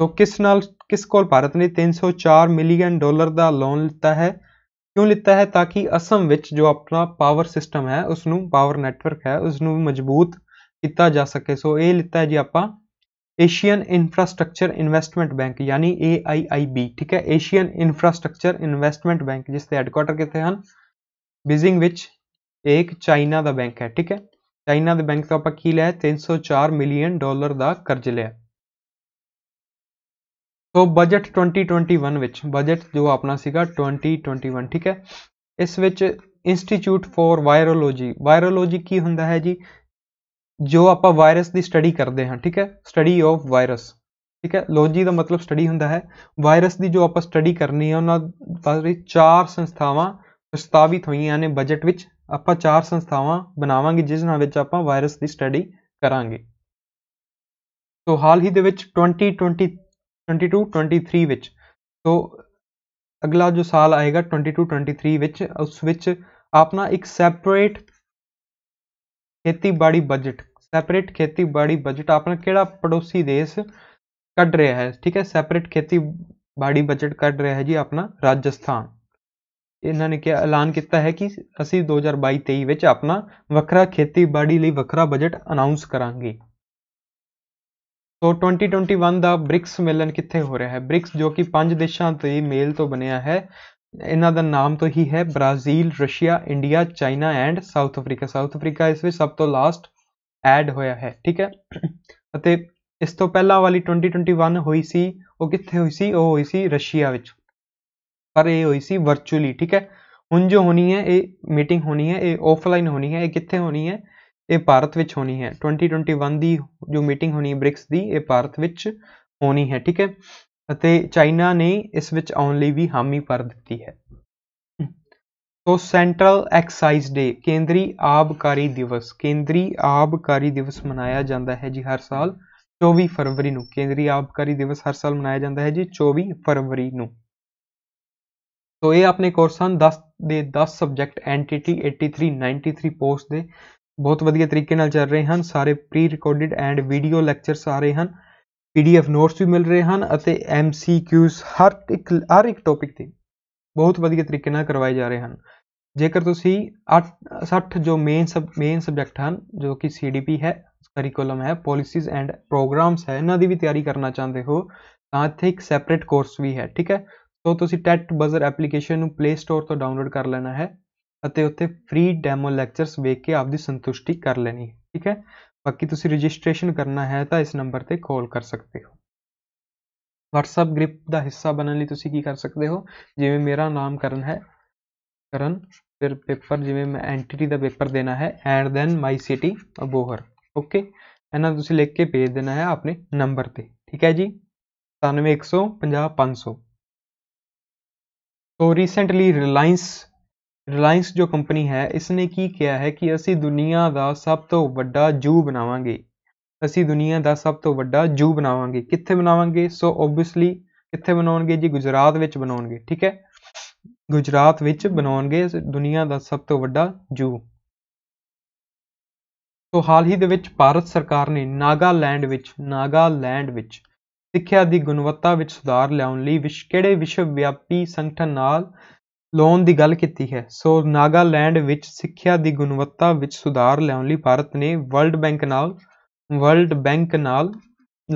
ਸੋ ਕਿਸ ਨਾਲ ਕਿਸ ਕੋਲ ਭਾਰਤ ਨੇ 304 ਮਿਲੀਅਨ ਡਾਲਰ ਦਾ ਲੋਨ ਲਿੱਤਾ ਹੈ ਕਿਉਂ ਲਿੱਤਾ ਹੈ ਤਾਂ ਕਿ ਅਸਮ ਵਿੱਚ ਜੋ ਆਪਣਾ ਪਾਵਰ ਸਿਸਟਮ ਹੈ ਉਸ ਨੂੰ ਪਾਵਰ ਨੈਟਵਰਕ ਹੈ ਉਸ ਨੂੰ ਮਜ਼ਬੂਤ ਕੀਤਾ ਜਾ ਸਕੇ ਸੋ ਇਹ ਲਿੱਤਾ ਜੀ ਆਪਾਂ ਏਸ਼ੀਅਨ ਇਨਫਰਾਸਟ੍ਰਕਚਰ ਇਨਵੈਸਟਮੈਂਟ ਬੈਂਕ ਯਾਨੀ AIIB ਠੀਕ ਹੈ ਏਸ਼ੀਅਨ ਇਨਫਰਾਸਟ੍ਰਕਚਰ ਇਨਵੈਸਟਮੈਂਟ ਬੈਂਕ ਜਿਸ ਦੇ ਹੈੱਡਕੁਆਟਰ ਕਿੱਥੇ ਹਨ ਬੀਜ਼ਿੰਗ ਵਿੱਚ ਇੱਕ ਚਾਈਨਾ ਦਾ ਬੈਂਕ ਹੈ ਠੀਕ ਹੈ ਚਾਈਨਾ ਦੇ ਬੈਂਕ ਤੋਂ ਆਪਾਂ ਕੀ ਲਿਆ 304 ਮਿਲੀਅਨ ਡਾਲਰ ਦਾ ਕਰਜ਼ ਲਿਆ ਸੋ ਬਜਟ 2021 ਵਿੱਚ ਬਜਟ ਜੋ ਆਪਣਾ ਸੀਗਾ 2021 ਠੀਕ ਹੈ ਇਸ ਵਿੱਚ ਇੰਸਟੀਚਿਊਟ ਫਾਰ ਵਾਇਰੋਲੋਜੀ ਵਾਇਰੋਲੋਜੀ ਕੀ ਹੁੰਦਾ ਹੈ ਜੀ ਜੋ ਆਪਾਂ ਵਾਇਰਸ ਦੀ ਸਟੱਡੀ ਕਰਦੇ ਹਾਂ ਠੀਕ ਹੈ ਸਟੱਡੀ ਆਫ ਵਾਇਰਸ ਠੀਕ ਹੈ ਲੋਜੀ ਦਾ ਮਤਲਬ ਸਟੱਡੀ ਹੁੰਦਾ ਹੈ ਵਾਇਰਸ ਦੀ ਜੋ ਆਪਾਂ ਸਟੱਡੀ ਕਰਨੀ ਹੈ ਉਹਨਾਂ ਬਾਰੇ ਚਾਰ ਸੰਸਥਾਵਾਂ ਪ੍ਰਸਤਾਵਿਤ ਹੋਈਆਂ ਨੇ ਬਜਟ ਵਿੱਚ ਆਪਾਂ ਚਾਰ ਸੰਸਥਾਵਾਂ ਬਣਾਵਾਂਗੇ ਜਿਸ ਨਾਲ ਵਿੱਚ ਆਪਾਂ ਵਾਇਰਸ ਦੀ ਸਟੱਡੀ ਕਰਾਂਗੇ ਸੋ ਹਾਲ ਹੀ ਦੇ ਵਿੱਚ 2020 22 23 ਵਿੱਚ ਸੋ ਅਗਲਾ ਜੋ ਸਾਲ ਆਏਗਾ 22 23 ਵਿੱਚ ਉਸ ਵਿੱਚ ਆਪਣਾ ਇੱਕ ਸੈਪਰੇਟ ਖੇਤੀਬਾੜੀ ਬਜਟ ਸੈਪਰੇਟ ਖੇਤੀਬਾੜੀ ਬਜਟ ਆਪਣਾ ਕਿਹੜਾ ਪੜੋਸੀ ਦੇਸ਼ ਕੱਢ ਰਿਹਾ ਹੈ ਠੀਕ ਹੈ ਸੈਪਰੇਟ ਖੇਤੀਬਾੜੀ ਬਜਟ ਕੱਢ ਰਿਹਾ ਹੈ ਜੀ ਆਪਣਾ ਰਾਜਸਥਾਨ ਇਹਨਾਂ ਨੇ ਕਿਹਾ ਐਲਾਨ ਕੀਤਾ ਹੈ ਕਿ ਅਸੀਂ 2022-23 ਵਿੱਚ ਆਪਣਾ ਵੱਖਰਾ ਖੇਤੀਬਾੜੀ ਲਈ ਵੱਖਰਾ ਬਜਟ ਅਨਾਉਂਸ ਕਰਾਂਗੇ ਸੋ 2021 ਦਾ ਬ੍ਰਿਕਸ ਮੇਲਨ ਕਿੱਥੇ ਹੋ ਰਿਹਾ ਹੈ ਬ੍ਰਿਕਸ ਜੋ ਕਿ ਪੰਜ ਦੇਸ਼ਾਂ ਦੇ ਮੇਲ ਤੋਂ ਬਣਿਆ ਹੈ ਇਹਨਾਂ ਦਾ ਨਾਮ ਤੋਂ ਹੀ ਹੈ Brazil Russia India China and South Africa South Africa ਇਸ ਵਿੱਚ ਸਭ ਤੋਂ ਲਾਸਟ ਐਡ ਹੋਇਆ ਹੈ ਠੀਕ ਹੈ ਅਤੇ ਇਸ ਤੋਂ ਪਹਿਲਾਂ ਵਾਲੀ 2021 ਹੋਈ ਸੀ ਉਹ ਕਿੱਥੇ ਹੋਈ ਸੀ ਉਹ ਹੋਈ ਸੀ ਰਸ਼ੀਆ ਵਿੱਚ ਪਰ ਇਹ ਹੋਈ ਸੀ ਵਰਚੁਅਲੀ ਠੀਕ ਹੈ ਹੁਣ ਜੋ ਹੋਣੀ ਹੈ ਇਹ ਮੀਟਿੰਗ ਹੋਣੀ ਹੈ ਇਹ ਆਫਲਾਈਨ ਹੋਣੀ ਹੈ ਇਹ ਕਿੱਥੇ ਹੋਣੀ ਹੈ ਇਹ ਭਾਰਤ ਵਿੱਚ ਹੋਣੀ ਹੈ 2021 ਦੀ ਜੋ ਮੀਟਿੰਗ ਹੋਣੀ ਹੈ ਬ੍ਰਿਕਸ ਦੀ ਇਹ ਭਾਰਤ ਵਿੱਚ ਹੋਣੀ ਹੈ ਠੀਕ ਹੈ ਅਤੇ ਚਾਈਨਾ ਨੇ ਇਸ ਵਿੱਚ ਆਉਣ ਲਈ ਵੀ ਹਾਮੀ ਭਰ ਦਿੱਤੀ ਹੈ ਸੋ ਸੈਂਟਰਲ ਐਕਸਾਈਜ਼ ਡੇ ਕੇਂਦਰੀ ਆਬਕਾਰੀ ਦਿਵਸ ਕੇਂਦਰੀ ਆਬਕਾਰੀ ਦਿਵਸ ਮਨਾਇਆ ਜਾਂਦਾ ਹੈ ਜੀ ਹਰ ਸਾਲ 24 ਫਰਵਰੀ ਨੂੰ ਕੇਂਦਰੀ ਆਬਕਾਰੀ ਦਿਵਸ ਹਰ ਸਾਲ ਮਨਾਇਆ ਜਾਂਦਾ ਹੈ ਜੀ 24 ਫਰਵਰੀ ਨੂੰ ਸੋ ਇਹ ਆਪਣੇ ਕੋਰਸ ਹਨ 10 ਦੇ 10 ਸਬਜੈਕਟ ਐਂਟੀਟੀ 83 93 ਪੋਸਟ ਦੇ ਬਹੁਤ ਵਧੀਆ ਤਰੀਕੇ ਨਾਲ ਚੱਲ ਰਹੇ ਹਨ ਸਾਰੇ pre recorded and video lectures ਆ ਰਹੇ ਹਨ ਪੀਡੀਐਫ ਨੋਟਸ ਵੀ ਮਿਲ ਰਹੇ ਹਨ ਅਤੇ ਐਮਸੀਕਿਊਜ਼ ਹਰ ਇੱਕ ਹਰ ਇੱਕ ਟੌਪਿਕ ਤੇ ਬਹੁਤ ਵਧੀਆ ਤਰੀਕੇ ਨਾਲ ਕਰਵਾਏ ਜਾ ਰਹੇ ਹਨ ਜੇਕਰ ਤੁਸੀਂ 8 60 ਜੋ ਮੇਨ ਸਬ ਮੇਨ ਸਬਜੈਕਟ ਹਨ ਜੋ ਕਿ ਸੀਡੀਪੀ ਹੈ ਕਰਿਕੂਲਮ ਹੈ ਪਾਲਿਸੀਜ਼ ਐਂਡ ਪ੍ਰੋਗਰਾਮਸ ਹੈ ਇਹਨਾਂ ਦੀ ਵੀ ਤਿਆਰੀ ਕਰਨਾ ਚਾਹੁੰਦੇ ਹੋ ਤਾਂ ਇੱਥੇ ਇੱਕ ਸੈਪਰੇਟ ਕੋਰਸ ਵੀ ਹੈ ਠੀਕ ਹੈ ਸੋ ਤੁਸੀਂ ਟੈਟ ਬਜ਼ਰ ਐਪਲੀਕੇਸ਼ਨ ਨੂੰ ਪਲੇ ਸਟੋਰ ਤੋਂ ਡਾਊਨਲੋਡ ਕਰ ਲੈਣਾ ਹੈ ਅਤੇ ਉੱਥੇ ਫ੍ਰੀ ਡੈਮੋ ਲੈਕਚਰਸ ਵੇਖ ਕੇ ਆਪਦੀ ਸੰਤੁਸ਼ਟੀ ਕਰ ਲੈਣੀ ਹੈ ਠੀਕ ਹੈ ਬਾਕੀ ਤੁਸੀਂ ਰਜਿਸਟ੍ਰੇਸ਼ਨ ਕਰਨਾ ਹੈ ਤਾਂ ਇਸ ਨੰਬਰ ਤੇ ਕਾਲ ਕਰ ਸਕਦੇ ਹੋ WhatsApp ਗਰੁੱਪ ਦਾ ਹਿੱਸਾ ਬਣਨ ਲਈ ਤੁਸੀਂ ਕੀ ਕਰ ਸਕਦੇ ਹੋ ਜਿਵੇਂ ਮੇਰਾ ਨਾਮ ਕਰਨ ਹੈ ਕਰਨ ਫਿਰ ਪੇਪਰ ਜਿਵੇਂ ਮੈਂ ਐਂਟੀਟੀ ਦਾ ਪੇਪਰ ਦੇਣਾ ਹੈ and then my city Abohar okay ਇਹਨਾਂ ਤੁਸੀਂ ਲਿਖ ਕੇ ਭੇਜ ਦੇਣਾ ਹੈ ਆਪਣੇ ਨੰਬਰ ਤੇ ਠੀਕ ਹੈ ਜੀ 9150500 ਸੋ ਰੀਸੈਂਟਲੀ ਰਿਲਾਇੰਸ ਰਿਲਾਇੰਸ ਜੋ ਕੰਪਨੀ ਹੈ ਇਸਨੇ ਕੀ ਕਿਹਾ ਹੈ ਕਿ ਅਸੀਂ ਦੁਨੀਆ ਦਾ ਸਭ ਤੋਂ ਵੱਡਾ ਜੂ ਬਣਾਵਾਂਗੇ ਅਸੀਂ ਦੁਨੀਆ ਦਾ ਸਭ ਤੋਂ ਵੱਡਾ ਜੂ ਬਣਾਵਾਂਗੇ ਕਿੱਥੇ ਬਣਾਵਾਂਗੇ ਸੋ ਆਬਵੀਅਸਲੀ ਕਿੱਥੇ ਬਣਾਉਣਗੇ ਜੀ ਗੁਜਰਾਤ ਵਿੱਚ ਬਣਾਉਣਗੇ ਠੀਕ ਹੈ ਗੁਜਰਾਤ ਵਿੱਚ ਬਣਾਉਣਗੇ ਦੁਨੀਆ ਦਾ ਸਭ ਤੋਂ ਵੱਡਾ ਜੂ ਸੋ ਹਾਲ ਹੀ ਦੇ ਵਿੱਚ ਭਾਰਤ ਸਰਕਾਰ ਨੇ ਨਾਗਾਲੈਂਡ ਵਿੱਚ ਨਾਗਾਲੈਂਡ ਵਿੱਚ ਸਿੱਖਿਆ ਦੀ ਗੁਣਵੱਤਾ ਵਿੱਚ ਸੁਧਾਰ ਲਿਆਉਣ ਲਈ ਵਿਸ਼ ਕਿਹੜੇ ਵਿਸ਼ਵ ਵਿਆਪੀ ਸੰਗਠਨ ਨਾਲ ਲੋਨ ਦੀ ਗੱਲ ਕੀਤੀ ਹੈ ਸੋ ਨਾਗਾਲੈਂਡ ਵਿੱਚ ਸਿੱਖਿਆ ਦੀ ਗੁਣਵੱਤਾ ਵਿੱਚ ਸੁਧਾਰ ਲਿਆਉਣ ਲਈ ਭਾਰਤ ਨੇ ਵਰਲਡ ਬੈਂਕ ਨਾਲ ਵਰਲਡ ਬੈਂਕ ਨਾਲ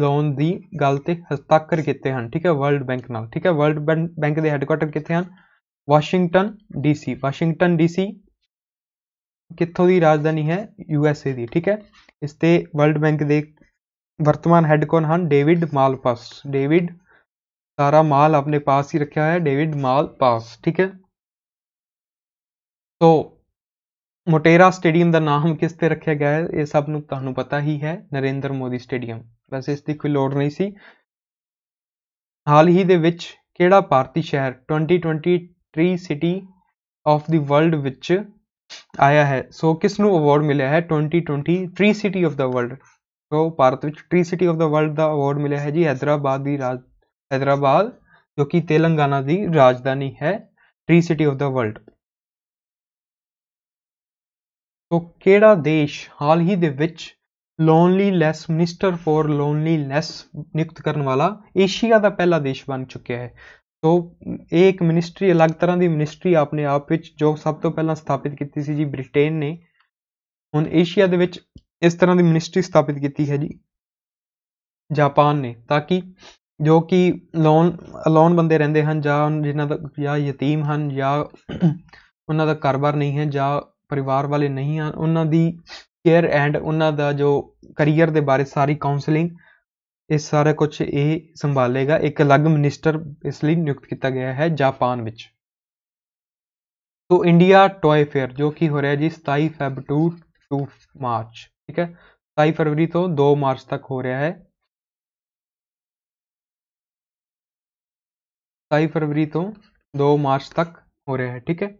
ਲੋਨ ਦੀ ਗੱਲ ਤੇ ਹਸਤਾਖਰ ਕੀਤੇ ਹਨ ਠੀਕ ਹੈ ਵਰਲਡ ਬੈਂਕ ਨਾਲ ਠੀਕ ਹੈ ਵਰਲਡ ਬੈਂਕ ਦੇ ਹੈੱਡਕੁਆਟਰ ਕਿੱਥੇ ਹਨ ਵਾਸ਼ਿੰਗਟਨ ਡੀਸੀ ਵਾਸ਼ਿੰਗਟਨ ਡੀਸੀ ਕਿੱਥੋਂ ਦੀ ਰਾਜਧਾਨੀ ਹੈ ਯੂ ਐਸ ਏ ਦੀ ਠੀਕ ਹੈ ਇਸ ਤੇ ਵਰਲਡ ਬੈਂਕ ਦੇ ਵਰਤਮਾਨ ਹੈੱਡ ਕੌਣ ਹਨ ਡੇਵਿਡ ਮਾਲਪਾਸ ਡੇਵਿਡ ਸਾਰਾ ਮਾਲ ਆਪਣੇ ਪਾਸ ਹੀ ਰੱਖਿਆ ਹੋਇਆ ਹੈ ਡੇਵਿਡ ਮਾਲਪਾਸ ਠੀਕ ਹੈ ਸੋ ਮੋਟੇਰਾ ਸਟੇਡੀਅਮ ਦਾ ਨਾਮ ਕਿਸ ਤੇ ਰੱਖਿਆ ਗਿਆ ਹੈ ਇਹ ਸਭ ਨੂੰ ਤੁਹਾਨੂੰ ਪਤਾ ਹੀ ਹੈ ਨਰਿੰਦਰ ਮੋਦੀ ਸਟੇਡੀਅਮ ਬਸ ਇਸ ਦੀ ਕੋਈ ਲੋੜ ਨਹੀਂ ਸੀ ਹਾਲ ਹੀ ਦੇ ਵਿੱਚ ਕਿਹੜਾ ਭਾਰਤੀ ਸ਼ਹਿਰ 2020 ਸਿਟੀ ਆਫ ਦੀ ਵਰਲਡ ਵਿੱਚ ਆਇਆ ਹੈ ਸੋ ਕਿਸ ਨੂੰ ਅਵਾਰਡ ਮਿਲਿਆ ਹੈ 2020 city of the world so Bharat ਵਿੱਚ tree city of the world ਦਾ ਅਵਾਰਡ ਮਿਲਿਆ ਹੈ ਜੀ ਹైదరాబాద్ ਦੀ ਰਾਜ ਹైదరాబాద్ ਜੋ ਕਿ ਤੇਲੰਗਾਨਾ ਦੀ ਰਾਜਧਾਨੀ ਹੈ tree city of the world ਤੋ ਕਿਹੜਾ ਦੇਸ਼ ਹਾਲ ਹੀ ਦੇ ਵਿੱਚ ਲੈਸ ਮਿਨਿਸਟਰ ਫॉर ਲੋਨਲੀਨੈਸ ਨਿਯੁਕਤ ਕਰਨ ਵਾਲਾ ਏਸ਼ੀਆ ਦਾ ਪਹਿਲਾ ਦੇਸ਼ ਬਣ ਚੁੱਕਿਆ ਹੈ ਤੋ ਇਹ ਇੱਕ ਮਿਨਿਸਟਰੀ ਅਲੱਗ ਤਰ੍ਹਾਂ ਦੀ ਮਿਨਿਸਟਰੀ ਆਪਣੇ ਆਪ ਵਿੱਚ ਜੋ ਸਭ ਤੋਂ ਪਹਿਲਾਂ ਸਥਾਪਿਤ ਕੀਤੀ ਸੀ ਜੀ ਬ੍ਰਿਟੇਨ ਨੇ ਹੁਣ ਏਸ਼ੀਆ ਦੇ ਵਿੱਚ ਇਸ ਤਰ੍ਹਾਂ ਦੀ ਮਿਨਿਸਟਰੀ ਸਥਾਪਿਤ ਕੀਤੀ ਹੈ ਜੀ ਜਾਪਾਨ ਨੇ ਤਾਂ ਕਿ ਜੋ ਕਿ ਲੋਨ ਅਲੋਨ ਬੰਦੇ ਰਹਿੰਦੇ ਹਨ ਜਾਂ ਜਿਨ੍ਹਾਂ ਦਾ ਜਾਂ ਯਤੀਮ ਹਨ ਜਾਂ ਉਹਨਾਂ ਦਾ ਕਾਰੋਬਾਰ ਨਹੀਂ ਹੈ ਜਾਂ ਪਰਿਵਾਰ ਵਾਲੇ ਨਹੀਂ ਹਨ ਉਹਨਾਂ ਦੀ ਕੇਅਰ ਐਂਡ ਉਹਨਾਂ ਦਾ ਜੋ ਕੈਰੀਅਰ ਦੇ ਬਾਰੇ ਸਾਰੀ ਕਾਉਂਸਲਿੰਗ ਇਹ ਸਾਰਾ ਕੁਝ ਇਹ ਸੰਭਾਲੇਗਾ ਇੱਕ ਅਲੱਗ ਮਿਨਿਸਟਰ ਇਸ ਲਈ ਨਿਯੁਕਤ ਕੀਤਾ ਗਿਆ ਹੈ ਜਾਪਾਨ ਵਿੱਚ ਤੋਂ ਇੰਡੀਆ ਟੌਏ ਫੇਅਰ ਜੋ ਕਿ ਹੋ ਰਿਹਾ ਜੀ 27 ਫੈਬ ਟੂ 2 ਮਾਰਚ ਠੀਕ ਹੈ 27 ਫਰਵਰੀ ਤੋਂ 2 ਮਾਰਚ ਤੱਕ ਹੋ ਰਿਹਾ ਹੈ 27 ਫਰਵਰੀ ਤੋਂ 2 ਮਾਰਚ ਤੱਕ ਹੋ ਰਿਹਾ ਹੈ ਠੀਕ ਹੈ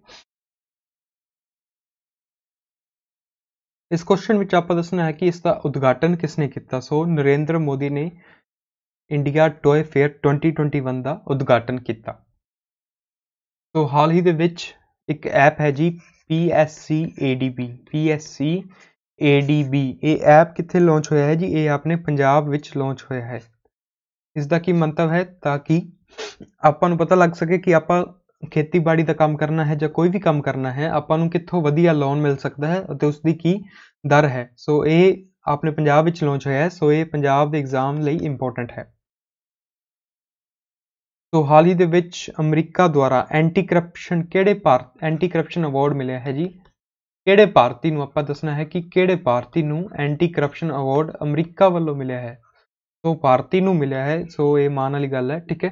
ਇਸ ਕੁਐਸਚਨ ਵਿੱਚ ਆਪਾਂ ਦੱਸਣਾ ਹੈ ਕਿ ਇਸ ਦਾ ਉਦਘਾਟਨ ਕਿਸ ਨੇ ਕੀਤਾ ਸੋ ਨਰਿੰਦਰ ਮੋਦੀ ਨੇ ਇੰਡੀਆ ਟੋਏ ਫੇਅਰ 2021 ਦਾ ਉਦਘਾਟਨ ਕੀਤਾ ਸੋ ਹਾਲ ਹੀ ਦੇ ਵਿੱਚ ਇੱਕ ਐਪ ਹੈ ਜੀ PSC ADB PSC ADB ਇਹ ਐਪ ਕਿੱਥੇ ਲਾਂਚ ਹੋਇਆ ਹੈ ਜੀ ਇਹ ਆਪਣੇ ਪੰਜਾਬ ਵਿੱਚ ਲਾਂਚ ਹੋਇਆ ਹੈ ਇਸ ਦਾ ਕੀ ਮੰਤਵ ਹੈ ਤਾਂ ਕਿ ਆਪਾਂ ਨੂੰ ਪਤਾ ਲੱਗ ਸਕੇ ਕਿ ਆਪਾਂ ਖੇਤੀਬਾੜੀ ਦਾ ਕੰਮ ਕਰਨਾ ਹੈ ਜਾਂ ਕੋਈ ਵੀ ਕੰਮ ਕਰਨਾ ਹੈ ਆਪਾਂ ਨੂੰ ਕਿੱਥੋਂ ਵਧੀਆ ਲੋਨ ਮਿਲ ਸਕਦਾ ਹੈ ਅਤੇ ਉਸ ਦੀ ਕੀ ਦਰ ਹੈ ਸੋ ਇਹ ਆਪਣੇ ਪੰਜਾਬ ਵਿੱਚ ਲਾਂਚ ਹੋਇਆ ਹੈ ਸੋ ਇਹ ਪੰਜਾਬ ਦੇ ਐਗਜ਼ਾਮ ਲਈ ਇੰਪੋਰਟੈਂਟ ਹੈ ਸੋ ਹਾਲ ਹੀ ਦੇ ਵਿੱਚ ਅਮਰੀਕਾ ਦੁਆਰਾ ਐਂਟੀ ਕਰਪਸ਼ਨ ਕਿਹੜੇ ਭਾਰਤ ਐਂਟੀ ਕਰਪਸ਼ਨ ਅਵਾਰਡ ਮਿਲਿਆ ਹੈ ਜੀ ਕਿਹੜੇ ਭਾਰਤੀ ਨੂੰ ਆਪਾਂ ਦੱਸਣਾ ਹੈ ਕਿ ਕਿਹੜੇ ਭਾਰਤੀ ਨੂੰ ਐਂਟੀ ਕਰਪਸ਼ਨ ਅਵਾਰਡ ਅਮਰੀਕਾ ਵੱਲੋਂ ਮਿਲਿਆ ਹੈ ਸੋ ਭਾਰਤੀ ਨੂੰ ਮਿਲਿਆ ਹੈ ਸੋ ਇਹ ਮਾਣ ਵਾਲੀ ਗੱਲ ਹੈ ਠੀਕ ਹੈ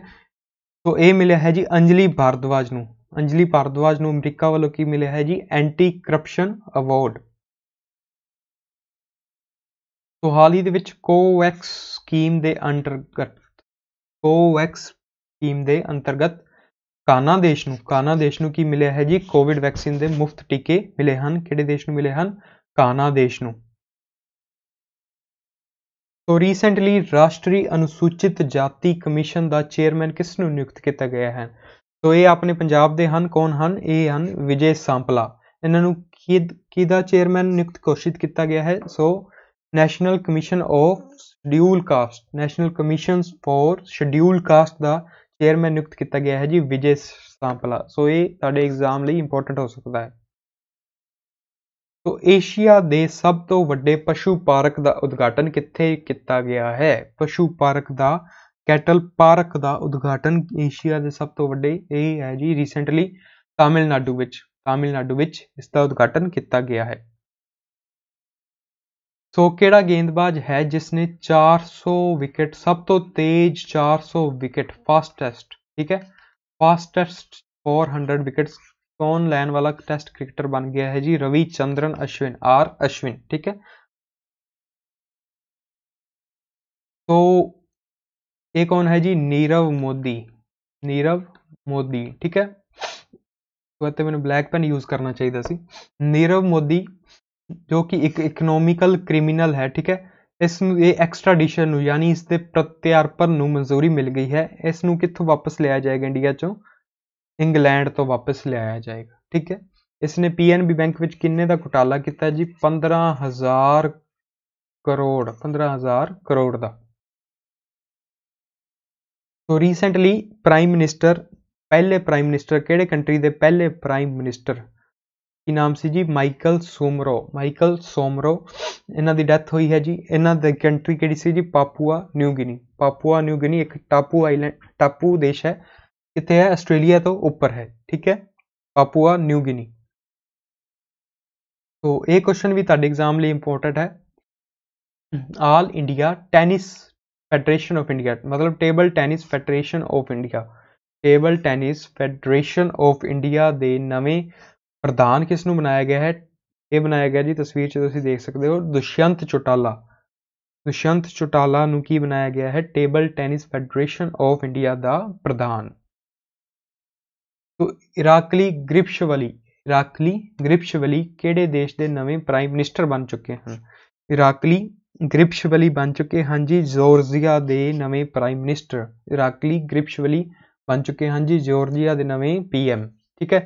ਸੋ ਇਹ ਮਿਲਿਆ ਹੈ ਜੀ ਅੰਜਲੀ ਭਾਰਦਵਾਜ ਨੂੰ ਅੰਜਲੀ ਭਾਰਦਵਾਜ ਨੂੰ ਅਮਰੀਕਾ ਵੱਲੋਂ ਕੀ ਮਿਲਿਆ ਹੈ ਜੀ ਐਂਟੀ ਕਰਪਸ਼ਨ ਅਵਾਰਡ ਸੋ ਹਾਲ ਹੀ ਦੇ ਵਿੱਚ ਕੋਵੈਕਸ ਸਕੀਮ ਦੇ ਅੰਤਰਗਤ ਕੋਵੈਕਸ ਸਕੀਮ ਦੇ ਅੰਤਰਗਤ ਕਾਨਾ ਦੇਸ਼ ਨੂੰ ਕਾਨਾ ਦੇਸ਼ ਨੂੰ ਕੀ ਮਿਲਿਆ ਹੈ ਜੀ ਕੋਵਿਡ ਵੈਕਸੀਨ ਦੇ ਮੁਫਤ ਟੀਕੇ ਮਿਲੇ ਹਨ ਕਿਹੜੇ ਦੇਸ਼ ਨੂੰ ਮਿਲੇ ਹਨ ਕਾਨਾ ਦੇਸ਼ ਨੂੰ ਸੋ ਰੀਸੈਂਟਲੀ ਰਾਸ਼ਟਰੀ ਅਨੁਸੂਚਿਤ ਜਾਤੀ ਕਮਿਸ਼ਨ ਦਾ ਚੇਅਰਮੈਨ ਕਿਸ ਨੂੰ ਨਿਯੁਕਤ ਕੀਤਾ ਗਿਆ ਹੈ ਸੋ ਇਹ ਆਪਣੇ ਪੰਜਾਬ ਦੇ ਹਨ ਕੌਣ ਹਨ ਇਹ ਹਨ ਵਿਜੇ ਸੰਪਲਾ ਇਹਨਾਂ ਨੂੰ ਦਾ ਚੇਅਰਮੈਨ ਨਿਯੁਕਤ ਕੋਸ਼ਿਤ ਕੀਤਾ ਗਿਆ ਹੈ so national commission of scheduled caste national commissions for scheduled caste ਦਾ ਚੇਅਰਮੈਨ ਨਿਯੁਕਤ ਕੀਤਾ ਗਿਆ ਹੈ ਜੀ ਵਿਜੇ ਸੰਪਲਾ ਸੋ ਇਹ ਤੁਹਾਡੇ ਐਗਜ਼ਾਮ ਲਈ ਇੰਪੋਰਟੈਂਟ ਹੋ ਸਕਦਾ ਹੈ ਤੋਂ ਏਸ਼ੀਆ ਦੇ ਸਭ ਤੋਂ ਵੱਡੇ ਪਸ਼ੂ ਪਾਰਕ ਦਾ ਉਦਘਾਟਨ ਕਿੱਥੇ ਕੀਤਾ ਗਿਆ ਹੈ ਪਸ਼ੂ ਪਾਰਕ ਦਾ ਕੈਟਲ ਪਾਰਕ ਦਾ ਉਦਘਾਟਨ ਏਸ਼ੀਆ ਦੇ ਸਭ ਤੋਂ ਵੱਡੇ ਇਹ ਹੈ ਜੀ ਰੀਸੈਂਟਲੀ ਤਾਮਿਲਨਾਡੂ ਵਿੱਚ ਤਾਮਿਲਨਾਡੂ ਵਿੱਚ ਇਸ ਦਾ ਉਦਘਾਟਨ ਕੀਤਾ ਗਿਆ ਹੈ ਸੋ ਕਿਹੜਾ ਗੇਂਦਬਾਜ਼ ਹੈ ਜਿਸ ਨੇ 400 ਵਿਕਟ ਸਭ ਤੋਂ ਤੇਜ਼ 400 ਵਿਕਟ ਫਾਸਟੈਸਟ ਠੀਕ ਹੈ ਫਾਸਟੈਸਟ 400 ਵਿਕਟਸ ਕੌਣ ਲੈਣ ਵਾਲਾ ਟੈਸਟ ਕ੍ਰਿਕਟਰ ਬਣ ਗਿਆ ਹੈ ਜੀ ਰਵੀ ਚੰਦਰਨ ਅਸ਼ਵਿਨ ਆਰ ਅਸ਼ਵਿਨ ਠੀਕ ਹੈ ਇਹ ਕੌਣ ਹੈ ਜੀ जी ਮੋਦੀ मोदी ਮੋਦੀ ਠੀਕ ਹੈ ਸੋ तो ਮੈਨੂੰ ਬਲੈਕ ਪੈਨ ਯੂਜ਼ ਕਰਨਾ ਚਾਹੀਦਾ ਸੀ ਨੀਰਵ ਮੋਦੀ ਜੋ ਕਿ ਇੱਕ ਇਕਨੋਮਿਕਲ ਕ੍ਰਿਮੀਨਲ ਹੈ ਠੀਕ ਹੈ ਇਸ ਨੂੰ ਇਹ ਐਕਸਟ੍ਰਾਡੀਸ਼ਨ ਨੂੰ ਯਾਨੀ ਇਸ ਦੇ ਪ੍ਰਤਿਆਰਪਣ ਨੂੰ ਮਨਜ਼ੂਰੀ ਮਿਲ ਗਈ ਹੈ ਇਸ ਨੂੰ ਕਿੱਥੋਂ ਵਾਪਸ ਲਿਆ ਜਾਏਗਾ ਇੰਡੀਆ ਚੋਂ ਇੰਗਲੈਂਡ ਤੋਂ ਵਾਪਸ ਲਿਆਇਆ ਜਾਏਗਾ ਠੀਕ ਹੈ ਇਸਨੇ ਪੀਐਨਬੀ ਬੈਂਕ ਵਿੱਚ ਕਿੰਨੇ ਦਾ ਘੁਟਾਲਾ ਕੀਤਾ ਜੀ 15000 ਕਰੋੜ 15000 ਕਰੋੜ ਦਾ ਸੋ ਰੀਸੈਂਟਲੀ ਪ੍ਰਾਈਮ ਮਿਨਿਸਟਰ ਪਹਿਲੇ ਪ੍ਰਾਈਮ ਮਿਨਿਸਟਰ ਕਿਹੜੇ ਕੰਟਰੀ ਦੇ ਪਹਿਲੇ ਪ੍ਰਾਈਮ ਮਿਨਿਸਟਰ ਕੀ ਨਾਮ ਸੀ ਜੀ ਮਾਈਕਲ ਸੋਮਰੋ ਮਾਈਕਲ ਸੋਮਰੋ ਇਹਨਾਂ ਦੀ ਡੈਥ ਹੋਈ ਹੈ ਜੀ ਇਹਨਾਂ ਦੇ ਕੰਟਰੀ ਕਿਹੜੀ ਸੀ ਜੀ Papua New Guinea Papua New Guinea ਇੱਕ ਟਾਪੂ ਆਈਲੈਂਡ ਟਾਪੂ ਦੇਸ਼ ਹੈ कितने है ऑस्ट्रेलिया तो ऊपर है ठीक है पापुआ न्यू गिनी तो ये क्वेश्चन भी तेजे एग्जाम लिए इंपोर्टेंट है all India tennis federation of India मतलब table tennis federation of India table tennis federation of India के नवे प्रधान किसान बनाया गया है यह बनाया गया जी तस्वीर से तुम देख सकते हो दुष्यंत चौटाला दुष्यंत चौटाला बनाया गया है table tennis federation of India का प्रधान ਤੋ ਇਰਾਕਲੀ ਗ੍ਰਿਪਸ਼ਵਲੀ ਇਰਾਕਲੀ ਗ੍ਰਿਪਸ਼ਵਲੀ ਕਿਹੜੇ ਦੇਸ਼ ਦੇ ਨਵੇਂ ਪ੍ਰਾਈਮ ਮਿਨਿਸਟਰ ਬਣ ਚੁੱਕੇ ਹਨ ਇਰਾਕਲੀ ਗ੍ਰਿਪਸ਼ਵਲੀ ਬਣ ਚੁੱਕੇ ਹਨ ਜੀ ਜੋਰਜੀਆ ਦੇ ਨਵੇਂ ਪ੍ਰਾਈਮ ਮਿਨਿਸਟਰ ਇਰਾਕਲੀ ਗ੍ਰਿਪਸ਼ਵਲੀ ਬਣ ਚੁੱਕੇ ਹਨ ਜੀ ਜੋਰਜੀਆ ਦੇ ਨਵੇਂ ਪੀਐਮ ਠੀਕ ਹੈ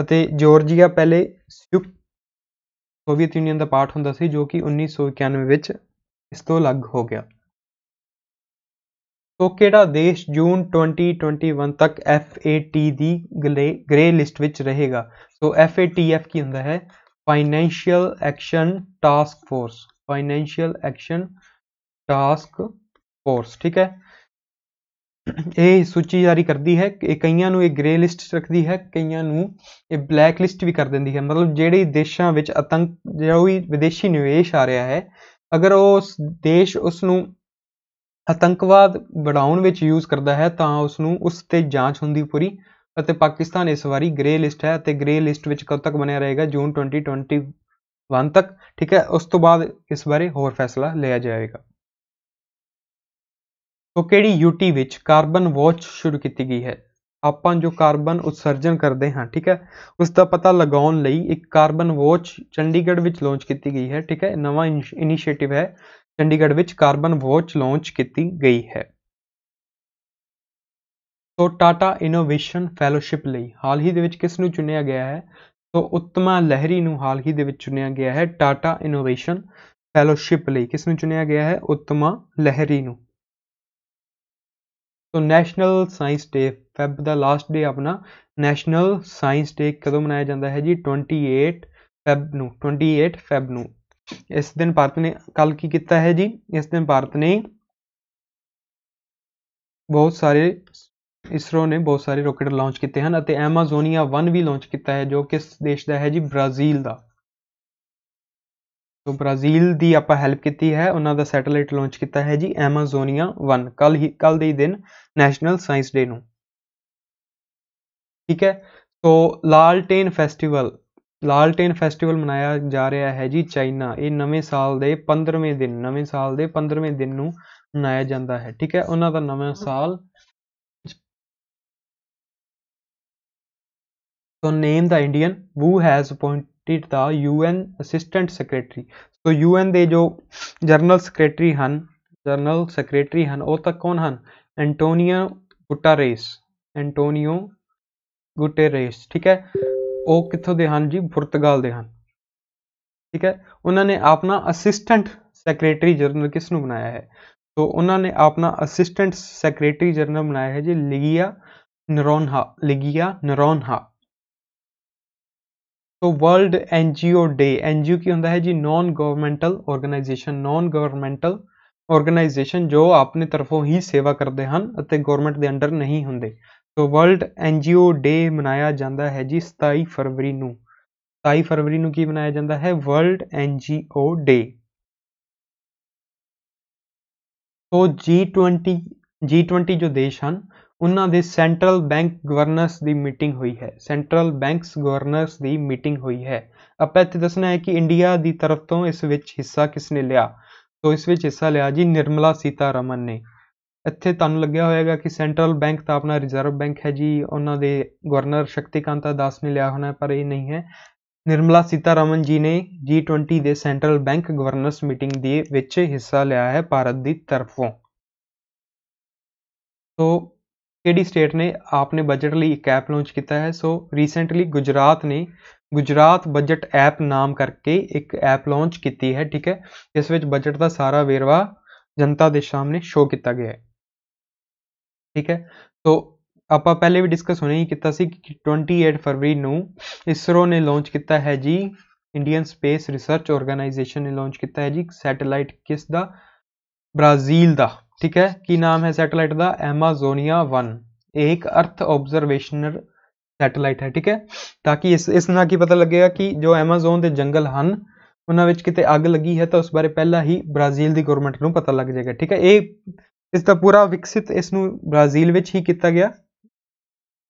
ਅਤੇ ਜੋਰਜੀਆ ਪਹਿਲੇ ਸੰਯੁਕਤ ਸੋਵੀਅਤ ਯੂਨੀਅਨ ਦਾ ਪਾਰਟ ਹੁੰਦਾ ਸੀ ਜੋ ਕਿ 1991 ਵਿੱਚ ਇਸ ਤੋਂ ਅਲੱਗ ਹੋ ਗਿਆ ਸੋ ਕਿਹੜਾ ਦੇਸ਼ ਜੂਨ 2021 ਤੱਕ FAT ਦੀ ਗ੍ਰੇ ਲਿਸਟ ਵਿੱਚ ਰਹੇਗਾ ਸੋ FATF ਕੀ ਹੁੰਦਾ ਹੈ financial action task force financial action task force ਠੀਕ ਹੈ ਇਹ ਸੂਚੀ ਜਾਰੀ ਕਰਦੀ ਹੈ ਕਿ ਕਈਆਂ ਨੂੰ ਇਹ ਗ੍ਰੇ ਲਿਸਟ ਰੱਖਦੀ ਹੈ ਕਈਆਂ ਨੂੰ ਇਹ ਬਲੈਕ ਲਿਸਟ ਵੀ ਕਰ ਦਿੰਦੀ ਹੈ ਮਤਲਬ ਜਿਹੜੇ ਦੇਸ਼ਾਂ ਵਿੱਚ ਅਤੰਕ ਜਿਹੜਾ ਵੀ ਵਿਦੇਸ਼ੀ ਨਿਵੇਸ਼ ਆ ਰਿਹਾ ਹੈ ਅਗਰ ਉਹ ਦੇਸ਼ ਉਸ ਨੂੰ ਆਤੰਕਵਾਦ ਬਣਾਉਣ ਵਿੱਚ ਯੂਜ਼ ਕਰਦਾ ਹੈ ਤਾਂ ਉਸ ਨੂੰ ਉਸ ਤੇ ਜਾਂਚ ਹੁੰਦੀ ਪੂਰੀ ਅਤੇ ਪਾਕਿਸਤਾਨ ਇਸ ਵਾਰੀ ਗ੍ਰੇ ਲਿਸਟ ਹੈ ਅਤੇ ਗ੍ਰੇ ਲਿਸਟ ਵਿੱਚ ਕਦ ਤੱਕ ਬਣਿਆ ਰਹੇਗਾ ਜੂਨ 2021 ਤੱਕ ਠੀਕ ਹੈ ਉਸ ਤੋਂ ਬਾਅਦ ਇਸ ਬਾਰੇ ਹੋਰ ਫੈਸਲਾ ਲਿਆ ਜਾਏਗਾ ਉਹ ਕਿਹੜੀ ਯੂਟੀ ਵਿੱਚ ਕਾਰਬਨ ਵਾਚ ਸ਼ੁਰੂ ਕੀਤੀ ਗਈ ਹੈ ਆਪਾਂ ਜੋ ਕਾਰਬਨ ਉਤਸਰਜਨ ਕਰਦੇ ਹਾਂ ਠੀਕ ਹੈ ਉਸ ਦਾ ਪਤਾ ਲਗਾਉਣ ਲਈ ਇੱਕ ਕਾਰਬਨ ਵਾਚ ਚੰਡੀਗੜ੍ਹ ਵਿੱਚ ਲਾਂਚ ਕੀਤੀ ਗਈ ਹੈ ਠੀਕ ਹੈ ਨਵਾਂ ਇਨੀਸ਼ੀਏਟਿਵ ਹੈ ਚੰਡੀਗੜ੍ਹ ਵਿੱਚ ਕਾਰਬਨ ਵਾਚ ਲਾਂਚ ਕੀਤੀ ਗਈ ਹੈ ਸੋ ਟਾਟਾ ਇਨੋਵੇਸ਼ਨ ਫੈਲੋਸ਼ਿਪ ਲਈ ਹਾਲ ਹੀ ਦੇ ਵਿੱਚ ਕਿਸ ਨੂੰ ਚੁਣਿਆ ਗਿਆ ਹੈ ਸੋ ਉਤਮਾ ਲਹਿਰੀ ਨੂੰ ਹਾਲ ਹੀ ਦੇ ਵਿੱਚ ਚੁਣਿਆ ਗਿਆ ਹੈ ਟਾਟਾ ਇਨੋਵੇਸ਼ਨ ਫੈਲੋਸ਼ਿਪ ਲਈ ਕਿਸ ਨੂੰ ਚੁਣਿਆ ਗਿਆ ਹੈ ਉਤਮਾ ਲਹਿਰੀ ਨੂੰ so national science day Feb ਦਾ ਲਾਸਟ ਡੇ ਆਪਣਾ ਨੈਸ਼ਨਲ ਸਾਇੰਸ ਡੇ ਕਦੋਂ ਮਨਾਇਆ ਜਾਂਦਾ ਹੈ ਜੀ 28 ਫੈਬ ਨੂੰ 28 ਫੈਬ ਨੂੰ ਇਸ ਦਿਨ ਭਾਰਤ ਨੇ ਕੱਲ ਕੀ ਕੀਤਾ ਹੈ ਜੀ ਇਸ ਦਿਨ ਭਾਰਤ ਨੇ ਬਹੁਤ ਸਾਰੇ ਇਸਰੋ ਨੇ ਬਹੁਤ ਸਾਰੇ ਰਾਕੇਟ ਲਾਂਚ ਕੀਤੇ ਹਨ ਅਤੇ ਐਮਾਜ਼ੋਨੀਆ 1 ਵੀ ਲਾਂਚ ਕੀਤਾ ਹੈ ਜੋ ਕਿਸ ਦੇਸ਼ ਦਾ ਹੈ ਜੀ ਬ੍ਰਾਜ਼ੀਲ ਦਾ ਤੋਂ ਬ੍ਰਾਜ਼ੀਲ ਦੀ ਆਪਾਂ ਹੈਲਪ ਕੀਤੀ ਹੈ ਉਹਨਾਂ ਦਾ ਸੈਟੇਲਾਈਟ ਲਾਂਚ ਕੀਤਾ ਹੈ ਜੀ ਐਮਾਜ਼ੋਨੀਆ 1 ਕੱਲ ਹੀ ਕੱਲ ਦੇ ਦਿਨ ਨੈਸ਼ਨਲ ਸਾਇੰਸ ਡੇ ਨੂੰ ਠੀਕ ਹੈ ਸੋ ਲਾਲਟੇਨ ਫੈਸਟੀਵਲ ਲਾਲਟੇਨ ਫੈਸਟੀਵਲ ਮਨਾਇਆ ਜਾ ਰਿਹਾ ਹੈ ਜੀ ਚਾਈਨਾ ਇਹ ਨਵੇਂ ਸਾਲ ਦੇ 15ਵੇਂ ਦਿਨ ਨਵੇਂ ਸਾਲ ਦੇ 15ਵੇਂ ਦਿਨ ਨੂੰ ਮਨਾਇਆ ਜਾਂਦਾ ਹੈ ਠੀਕ ਹੈ ਉਹਨਾਂ ਦਾ ਨਵਾਂ ਸਾਲ so name the Indian who has appointed the UN assistant secretary so UN ਦੇ ਜੋ ਜਰਨਲ ਸੈਕਟਰੀ ਹਨ ਜਰਨਲ ਸੈਕਟਰੀ ਹਨ ਉਹ ਤਾਂ ਕੌਣ ਹਨ ਐਂਟੋਨੀਓ ਗੁਟਾਰੇਸ ਐਂਟੋਨੀਓ ਗੁਟੇਰੇਸ ਠੀਕ ਹੈ ਉਹ ਕਿੱਥੋਂ ਦੇ ਹਨ ਜੀ ਪੁਰਤਗਾਲ ਦੇ ਹਨ ਠੀਕ ਹੈ ਉਹਨਾਂ ਨੇ ਆਪਣਾ ਅਸਿਸਟੈਂਟ ਸੈਕਟਰੀ ਜਨਰਲ ਕਿਸ ਨੂੰ ਬਣਾਇਆ ਹੈ ਸੋ ਉਹਨਾਂ ਨੇ ਆਪਣਾ ਅਸਿਸਟੈਂਟ ਸੈਕਟਰੀ ਜਨਰਲ ਬਣਾਇਆ ਹੈ ਜੀ Ligia Noronha Ligia Noronha so world NGO day NGO ਕੀ ਹੁੰਦਾ ਹੈ ਜੀ non governmental organisation non governmental organisation ਜੋ ਆਪਣੇ ਤਰਫੋਂ ਹੀ ਸੇਵਾ ਕਰਦੇ ਹਨ ਅਤੇ ਗਵਰਨਮੈਂਟ ਦੇ ਅੰਡਰ ਨਹੀਂ ਹੁੰਦੇ ਸੋ ਵਰਲਡ ਐਨਜੀਓ ਡੇ ਮਨਾਇਆ ਜਾਂਦਾ ਹੈ ਜੀ 27 ਫਰਵਰੀ ਨੂੰ 27 ਫਰਵਰੀ ਨੂੰ ਕੀ ਮਨਾਇਆ ਜਾਂਦਾ ਹੈ ਵਰਲਡ ਐਨਜੀਓ ਡੇ ਤੋਂ G20 G20 ਜੋ ਦੇਸ਼ ਹਨ ਉਹਨਾਂ ਦੇ ਸੈਂਟਰਲ ਬੈਂਕ ਗਵਰਨਰਸ ਦੀ ਮੀਟਿੰਗ ਹੋਈ ਹੈ ਸੈਂਟਰਲ ਬੈਂਕਸ ਗਵਰਨਰਸ ਦੀ ਮੀਟਿੰਗ ਹੋਈ ਹੈ ਆਪਾਂ ਇੱਥੇ ਦੱਸਣਾ ਹੈ ਕਿ ਇੰਡੀਆ ਦੀ ਤਰਫ ਤੋਂ ਇਸ ਵਿੱਚ ਹਿੱਸਾ ਕਿਸ ਨੇ ਲਿਆ ਸੋ ਇਸ ਵਿੱਚ ਹਿੱਸਾ ਲਿਆ ਜੀ ਨਿਰਮਲਾ ਸੀਤਾਰਮਨ ਨੇ ਇੱਥੇ ਤੁਹਾਨੂੰ ਲੱਗਿਆ ਹੋਵੇਗਾ ਕਿ ਸੈਂਟਰਲ ਬੈਂਕ ਤਾਂ ਆਪਣਾ ਰਿਜ਼ਰਵ ਬੈਂਕ ਹੈ ਜੀ ਉਹਨਾਂ ਦੇ ਗਵਰਨਰ ਸ਼ਕਤੀਕਾਂਤ ਦਾਸ ਨੇ ਲਿਆ ਹੋਣਾ ਪਰ ਇਹ ਨਹੀਂ ਹੈ ਨਿਰਮਲਾ ਸੀਤਾਰਮਨ ਜੀ ਨੇ G20 ਦੇ ਸੈਂਟਰਲ ਬੈਂਕ ਗਵਰਨਰਸ ਮੀਟਿੰਗ ਦੇ ਵਿੱਚ ਹਿੱਸਾ ਲਿਆ ਹੈ ਭਾਰਤ ਦੀ ਤਰਫੋਂ ਸੋ ਕਿਹੜੀ ਸਟੇਟ ਨੇ ਆਪਨੇ ਬਜਟ ਲਈ ਇੱਕ ਐਪ ਲਾਂਚ ਕੀਤਾ ਹੈ ਸੋ ਰੀਸੈਂਟਲੀ ਗੁਜਰਾਤ ਨੇ ਗੁਜਰਾਤ ਬਜਟ ਐਪ ਨਾਮ ਕਰਕੇ ਇੱਕ ਐਪ ਲਾਂਚ ਕੀਤੀ ਹੈ ਠੀਕ ਹੈ ਇਸ ਵਿੱਚ ਬਜਟ ਦਾ ਸਾਰਾ ਵੇਰਵਾ ਜਨਤਾ ਦੇ ਸਾਹਮਣੇ ਸ਼ੋਅ ਕੀਤਾ ਗਿਆ ਹੈ ਠੀਕ ਹੈ ਸੋ ਆਪਾਂ ਪਹਿਲੇ ਵੀ ਡਿਸਕਸ ਹੋਣੀ ਕੀਤਾ ਸੀ ਕਿ 28 ਫਰਵਰੀ ਨੂੰ ਇਸਰੋ ਨੇ ਲਾਂਚ ਕੀਤਾ ਹੈ ਜੀ ਇੰਡੀਅਨ ਸਪੇਸ ਰਿਸਰਚ ਆਰਗੇਨਾਈਜੇਸ਼ਨ ਨੇ ਲਾਂਚ ਕੀਤਾ ਹੈ ਜੀ ਸੈਟੇਲਾਈਟ ਕਿਸ ਦਾ ਬ੍ਰਾਜ਼ੀਲ ਦਾ ਠੀਕ ਹੈ ਕੀ ਨਾਮ ਹੈ ਸੈਟੇਲਾਈਟ ਦਾ ਐਮਾਜ਼ੋਨੀਆ 1 ਇਹ ਇੱਕ ਅਰਥ ਆਬਜ਼ਰਵੇਸ਼ਨਰ ਸੈਟੇਲਾਈਟ ਹੈ ਠੀਕ ਹੈ ਤਾਂ ਕਿ ਇਸ ਇਸ ਨਾਲ ਕੀ ਪਤਾ ਲੱਗੇਗਾ ਕਿ ਜੋ ਐਮਾਜ਼ੋਨ ਦੇ ਜੰਗਲ ਹਨ ਉਹਨਾਂ ਵਿੱਚ ਕਿਤੇ ਅੱਗ ਲੱਗੀ ਹੈ ਤਾਂ ਉਸ ਬਾਰੇ ਪਹਿਲਾਂ ਹੀ ਬ੍ਰਾਜ਼ੀਲ ਦੀ ਗਵਰਨਮੈਂਟ ਨੂੰ ਪਤਾ ਲੱਗ ਜਾਏਗਾ ਠੀਕ ਹੈ ਇਹ ਇਸ ਦਾ ਪੂਰਾ ਵਿਕਸਿਤ ਇਸ ਨੂੰ ਬ੍ਰਾਜ਼ੀਲ ਵਿੱਚ ਹੀ ਕੀਤਾ ਗਿਆ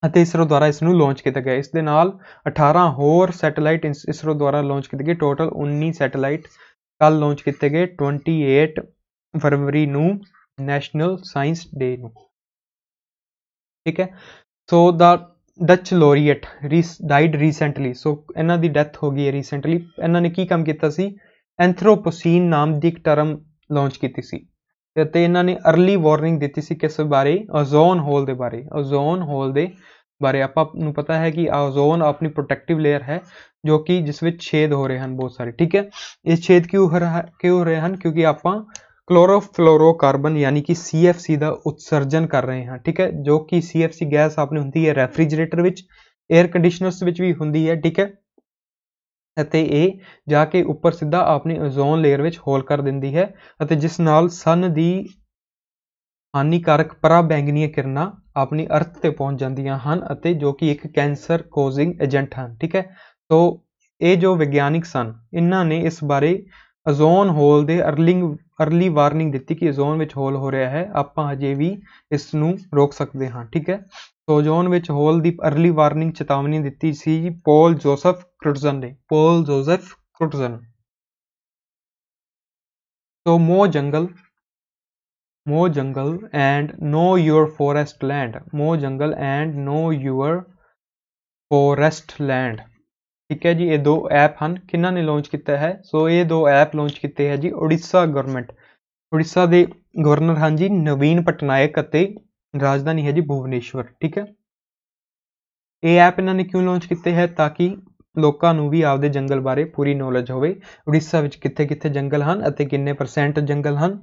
ਅਤੇ ਇਸਰੋ ਦੁਆਰਾ ਇਸ ਨੂੰ ਲਾਂਚ ਕੀਤਾ ਗਿਆ ਇਸ ਦੇ ਨਾਲ 18 ਹੋਰ ਸੈਟੇਲਾਈਟ ਇਸਰੋ ਦੁਆਰਾ ਲਾਂਚ ਕੀਤੇ ਗਏ ਟੋਟਲ 19 ਸੈਟੇਲਾਈਟ ਕੱਲ ਲਾਂਚ ਕੀਤੇ ਗਏ 28 ਫਰਵਰੀ ਨੂੰ ਨੈਸ਼ਨਲ ਸਾਇੰਸ ਡੇ ਨੂੰ ਠੀਕ ਹੈ ਸੋ ਦਾ ਡੱਚ ਲੋਰੀਅਟ ਰੀਸ ਡਾਈਡ ਰੀਸੈਂਟਲੀ ਸੋ ਇਹਨਾਂ ਦੀ ਡੈਥ ਹੋ ਗਈ ਹੈ ਰੀਸੈਂਟਲੀ ਇਹਨਾਂ ਨੇ ਕੀ ਕੰਮ ਕੀਤਾ ਸੀ ਐਂਥਰੋਪੋਸੀਨ ਨਾਮ ਦੀ ਇੱਕ ਟਰਮ ਲਾਂਚ ਕੀਤੀ ਸੀ ਤੇ ਇਹਨਾਂ ਨੇ अर्ਲੀ ਵਾਰਨਿੰਗ ਦਿੱਤੀ ਸੀ ਕਿਸ ਬਾਰੇ ਓਜ਼ੋਨ ਹੋਲ ਦੇ ਬਾਰੇ ਓਜ਼ੋਨ ਹੋਲ ਦੇ ਬਾਰੇ ਆਪਾਂ ਨੂੰ ਪਤਾ ਹੈ ਕਿ ਓਜ਼ੋਨ ਆਪਣੀ ਪ੍ਰੋਟੈਕਟਿਵ ਲੇਅਰ ਹੈ ਜੋ ਕਿ ਜਿਸ ਵਿੱਚ ਛੇਦ ਹੋ ਰਹੇ ਹਨ ਬਹੁਤ ਸਾਰੇ ਠੀਕ ਹੈ ਇਸ ਛੇਦ ਕਿਉਂ ਹੋ ਹੈ ਕਿਉਂ ਹੋ ਰਹੇ ਹਨ ਕਿਉਂਕਿ ਆਪਾਂ ਕਲੋਰੋਫਲੋਰੋਕਾਰਬਨ ਯਾਨੀ ਕਿ CFC ਦਾ ਉਤਸਰਜਨ ਕਰ ਰਹੇ ਹਾਂ ਠੀਕ ਹੈ ਜੋ ਕਿ CFC ਗੈਸ ਆਪਣੀ ਹੁੰਦੀ ਹੈ ਰੈਫਰੀਜਰੇਟਰ ਵਿੱਚ 에ਅਰ ਕੰਡੀਸ਼ਨਰਸ ਵਿੱਚ ਵੀ ਹੁੰਦੀ ਹੈ ਠੀਕ ਹੈ ਅਤੇ ਇਹ ਜਾ ਕੇ ਉੱਪਰ ਸਿੱਧਾ ਆਪਣੀ ਓਜ਼ੋਨ ਲੇਅਰ ਵਿੱਚ ਹੋਲ ਕਰ ਦਿੰਦੀ ਹੈ ਅਤੇ ਜਿਸ ਨਾਲ ਸਨ ਦੀ ਹਾਨੀਕਾਰਕ ਪਰਾਬੈਂਗਨੀਆ ਕਿਰਨਾਂ ਆਪਣੀ ਅਰਥ ਤੇ ਪਹੁੰਚ ਜਾਂਦੀਆਂ ਹਨ ਅਤੇ ਜੋ ਕਿ ਇੱਕ ਕੈਂਸਰ ਕੋਜ਼ਿੰਗ ਏਜੰਟ ਹਨ ਠੀਕ ਹੈ ਸੋ ਇਹ ਜੋ ਵਿਗਿਆਨਿਕ ਸਨ ਇਹਨਾਂ ਨੇ ਇਸ ਬਾਰੇ ਓਜ਼ੋਨ ਹੋਲ ਦੇ ਅਰਲਿੰਗ ਅਰਲੀ ਵਾਰਨਿੰਗ ਦਿੱਤੀ ਕਿ ਓਜ਼ੋਨ ਵਿੱਚ ਹੋਲ ਹੋ ਰਿਹਾ ਹੈ ਆਪਾਂ ਹਜੇ ਵੀ ਇਸ ਨੂੰ ਰੋਕ ਸਕਦੇ ਹਾਂ ਠੀਕ ਹੈ ਸੋ ਓਜ਼ੋਨ ਵਿੱਚ ਹੋਲ ਦੀ ਅਰਲੀ ਵਾਰਨਿੰਗ ਚੇਤਾਵਨੀ ਦਿੱਤੀ ਸੀ ਪੌਲ ਜੋਸਫ ਕ੍ਰੁਟਜ਼ਨ ਨੇ ਪੌਲ ਜੋਜ਼еф ਕ੍ਰੁਟਜ਼ਨ ਸੋ ਮੋ jungle more jungle and know your forest land more jungle and know your forest land ਠੀਕ ਹੈ ਜੀ ਇਹ ਦੋ ਐਪ ਹਨ ਕਿਹਨਾਂ ਨੇ ਲਾਂਚ ਕੀਤਾ ਹੈ ਸੋ ਇਹ ਦੋ ਐਪ ਲਾਂਚ ਕੀਤੇ ਹੈ ਜੀ ਓਡੀਸ਼ਾ ਗਵਰਨਮੈਂਟ ਓਡੀਸ਼ਾ ਦੇ ਗਵਰਨਰ ਹਨ ਜੀ ਨਵੀਨ ਪਟਨਾਇਕ ਅਤੇ ਰਾਜਧਾਨੀ ਹੈ ਜੀ ਭੁਵਨੇਸ਼ਵਰ ਠੀਕ ਹੈ ਇਹ ਐਪ ਇਹਨਾਂ ਨੇ ਕਿਉਂ ਲਾਂਚ ਕੀਤੇ ਹੈ ਤਾਂ ਕਿ ਲੋਕਾਂ ਨੂੰ ਵੀ ਆਪਦੇ ਜੰਗਲ ਬਾਰੇ ਪੂਰੀ ਨੌਲੇਜ ਹੋਵੇ ਉੜੀਸਾ ਵਿੱਚ ਕਿੱਥੇ ਕਿੱਥੇ ਜੰਗਲ ਹਨ ਅਤੇ ਕਿੰਨੇ ਪਰਸੈਂਟ ਜੰਗਲ ਹਨ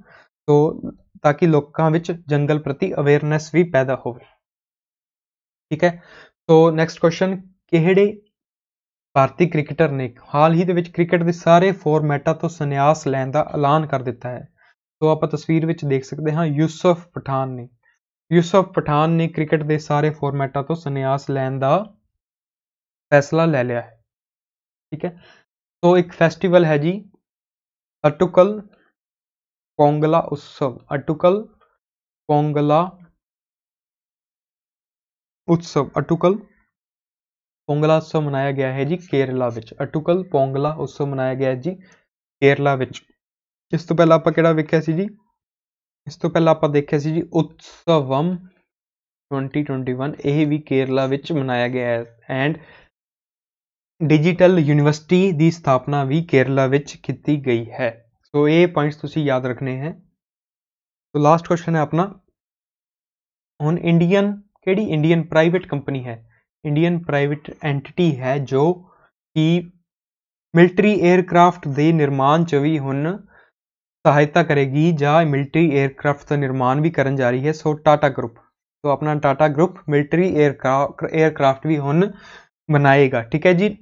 ਸੋ ਤਾਂ ਕਿ ਲੋਕਾਂ ਵਿੱਚ ਜੰਗਲ ਪ੍ਰਤੀ ਅਵੇਅਰਨੈਸ ਵੀ ਪੈਦਾ ਹੋਵੇ ਠੀਕ ਹੈ ਸੋ ਨੈਕਸਟ ਕੁਐਸਚਨ ਕਿਹੜੇ ਭਾਰਤੀ ਕ੍ਰਿਕਟਰ ਨੇ ਹਾਲ ਹੀ ਦੇ ਵਿੱਚ ਕ੍ਰਿਕਟ ਦੇ ਸਾਰੇ ਫਾਰਮੈਟਾਂ ਤੋਂ ਸੰਨਿਆਸ ਲੈਣ ਦਾ ਐਲਾਨ ਕਰ ਦਿੱਤਾ ਹੈ ਸੋ ਆਪਾਂ ਤਸਵੀਰ ਵਿੱਚ ਦੇਖ ਸਕਦੇ ਹਾਂ ਯੂਸਫ ਪਠਾਨ ਨੇ ਯੂਸਫ ਪਠਾਨ ਨੇ ਕ੍ਰਿਕਟ ਦੇ ਸਾਰੇ ਫਾਰਮੈਟਾਂ ਤੋਂ ਸੰਨਿਆਸ ਲੈਣ ਦਾ ਫੈਸਲਾ ਲੈ ਲਿਆ ਹੈ ਠੀਕ ਹੈ ਸੋ ਇੱਕ ਫੈਸਟੀਵਲ ਹੈ ਜੀ ਅਟੁਕਲ ਪੋਂਗਲਾ ਉਤਸਵ ਅਟੁਕਲ ਪੋਂਗਲਾ ਉਤਸਵ ਅਟੁਕਲ ਪੋਂਗਲਾ ਉਤਸਵ ਮਨਾਇਆ ਗਿਆ ਹੈ ਜੀ ਕੇਰਲਾ ਵਿੱਚ ਅਟੁਕਲ ਪੋਂਗਲਾ ਉਤਸਵ ਮਨਾਇਆ ਗਿਆ ਹੈ ਜੀ ਕੇਰਲਾ ਵਿੱਚ ਇਸ ਤੋਂ ਪਹਿਲਾਂ ਆਪਾਂ ਕਿਹੜਾ ਵੇਖਿਆ ਸੀ ਜੀ ਇਸ ਤੋਂ ਪਹਿਲਾਂ ਆਪਾਂ ਦੇਖਿਆ ਸੀ ਜੀ ਉਤਸਵਮ 2021 ਇਹ ਵੀ ਕੇਰਲਾ ਵਿੱਚ ਮਨਾਇਆ ਗਿਆ ਹੈ ਐਂਡ ਡਿਜੀਟਲ ਯੂਨੀਵਰਸਿਟੀ ਦੀ ਸਥਾਪਨਾ ਵੀ ਕੇਰਲਾ ਵਿੱਚ ਕੀਤੀ ਗਈ ਹੈ ਸੋ ਇਹ ਪੁਆਇੰਟਸ ਤੁਸੀਂ ਯਾਦ ਰੱਖਣੇ ਹੈ ਸੋ ਲਾਸਟ ਕੁਐਸਚਨ ਹੈ ਆਪਣਾ ਹੁਣ ਇੰਡੀਅਨ ਕਿਹੜੀ ਇੰਡੀਅਨ ਪ੍ਰਾਈਵੇਟ ਕੰਪਨੀ ਹੈ ਇੰਡੀਅਨ ਪ੍ਰਾਈਵੇਟ ਐਂਟੀਟੀ ਹੈ ਜੋ ਕਿ ਮਿਲਟਰੀ 에ਅਰਕ੍ਰਾਫਟ ਦੇ ਨਿਰਮਾਣ 'ਚ ਵੀ ਹੁਣ ਸਹਾਇਤਾ ਕਰੇਗੀ ਜਾਂ ਮਿਲਟਰੀ 에ਅਰਕ੍ਰਾਫਟ ਦਾ ਨਿਰਮਾਣ ਵੀ ਕਰਨ ਜਾ ਰਹੀ ਹੈ ਸੋ ਟਾਟਾ ਗਰੁੱਪ ਸੋ ਆਪਣਾ ਟਾਟਾ ਗਰੁੱਪ ਮਿਲਟਰੀ 에ਅਰਕ੍ਰਾਫਟ ਵੀ ਹੁਣ ਬਣਾਏਗਾ ਠੀਕ ਹੈ ਜੀ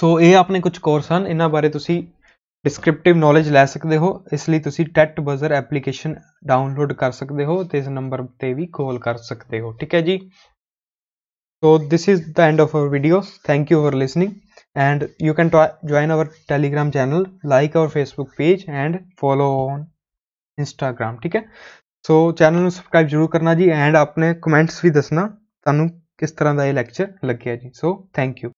ਸੋ ਇਹ ਆਪਣੇ ਕੁਝ ਕੋਰਸ ਹਨ ਇਹਨਾਂ ਬਾਰੇ ਤੁਸੀਂ ਡਿਸਕ੍ਰਿਪਟਿਵ ਨੋਲੇਜ ਲੈ ਸਕਦੇ ਹੋ ਇਸ ਲਈ ਤੁਸੀਂ ਟੈਟ ਬਜ਼ਰ ਐਪਲੀਕੇਸ਼ਨ ਡਾਊਨਲੋਡ ਕਰ ਸਕਦੇ ਹੋ ਤੇ ਇਸ ਨੰਬਰ ਤੇ ਵੀ ਕਾਲ ਕਰ ਸਕਦੇ ਹੋ ਠੀਕ ਹੈ ਜੀ so this is the end of our video thank you for listening and you can join our Telegram channel like our Facebook page and follow on Instagram ਠੀਕ ਹੈ ਸੋ ਚੈਨਲ ਨੂੰ ਸਬਸਕ੍ਰਾਈਬ ਜ਼ਰੂਰ ਕਰਨਾ ਜੀ ਐਂਡ ਆਪਣੇ comments ਵੀ ਦੱਸਣਾ ਤੁਹਾਨੂੰ ਕਿਸ ਤਰ੍ਹਾਂ ਦਾ ਇਹ ਲੈਕਚਰ ਲੱਗਿਆ ਜੀ ਸੋ ਥੈਂਕ ਯੂ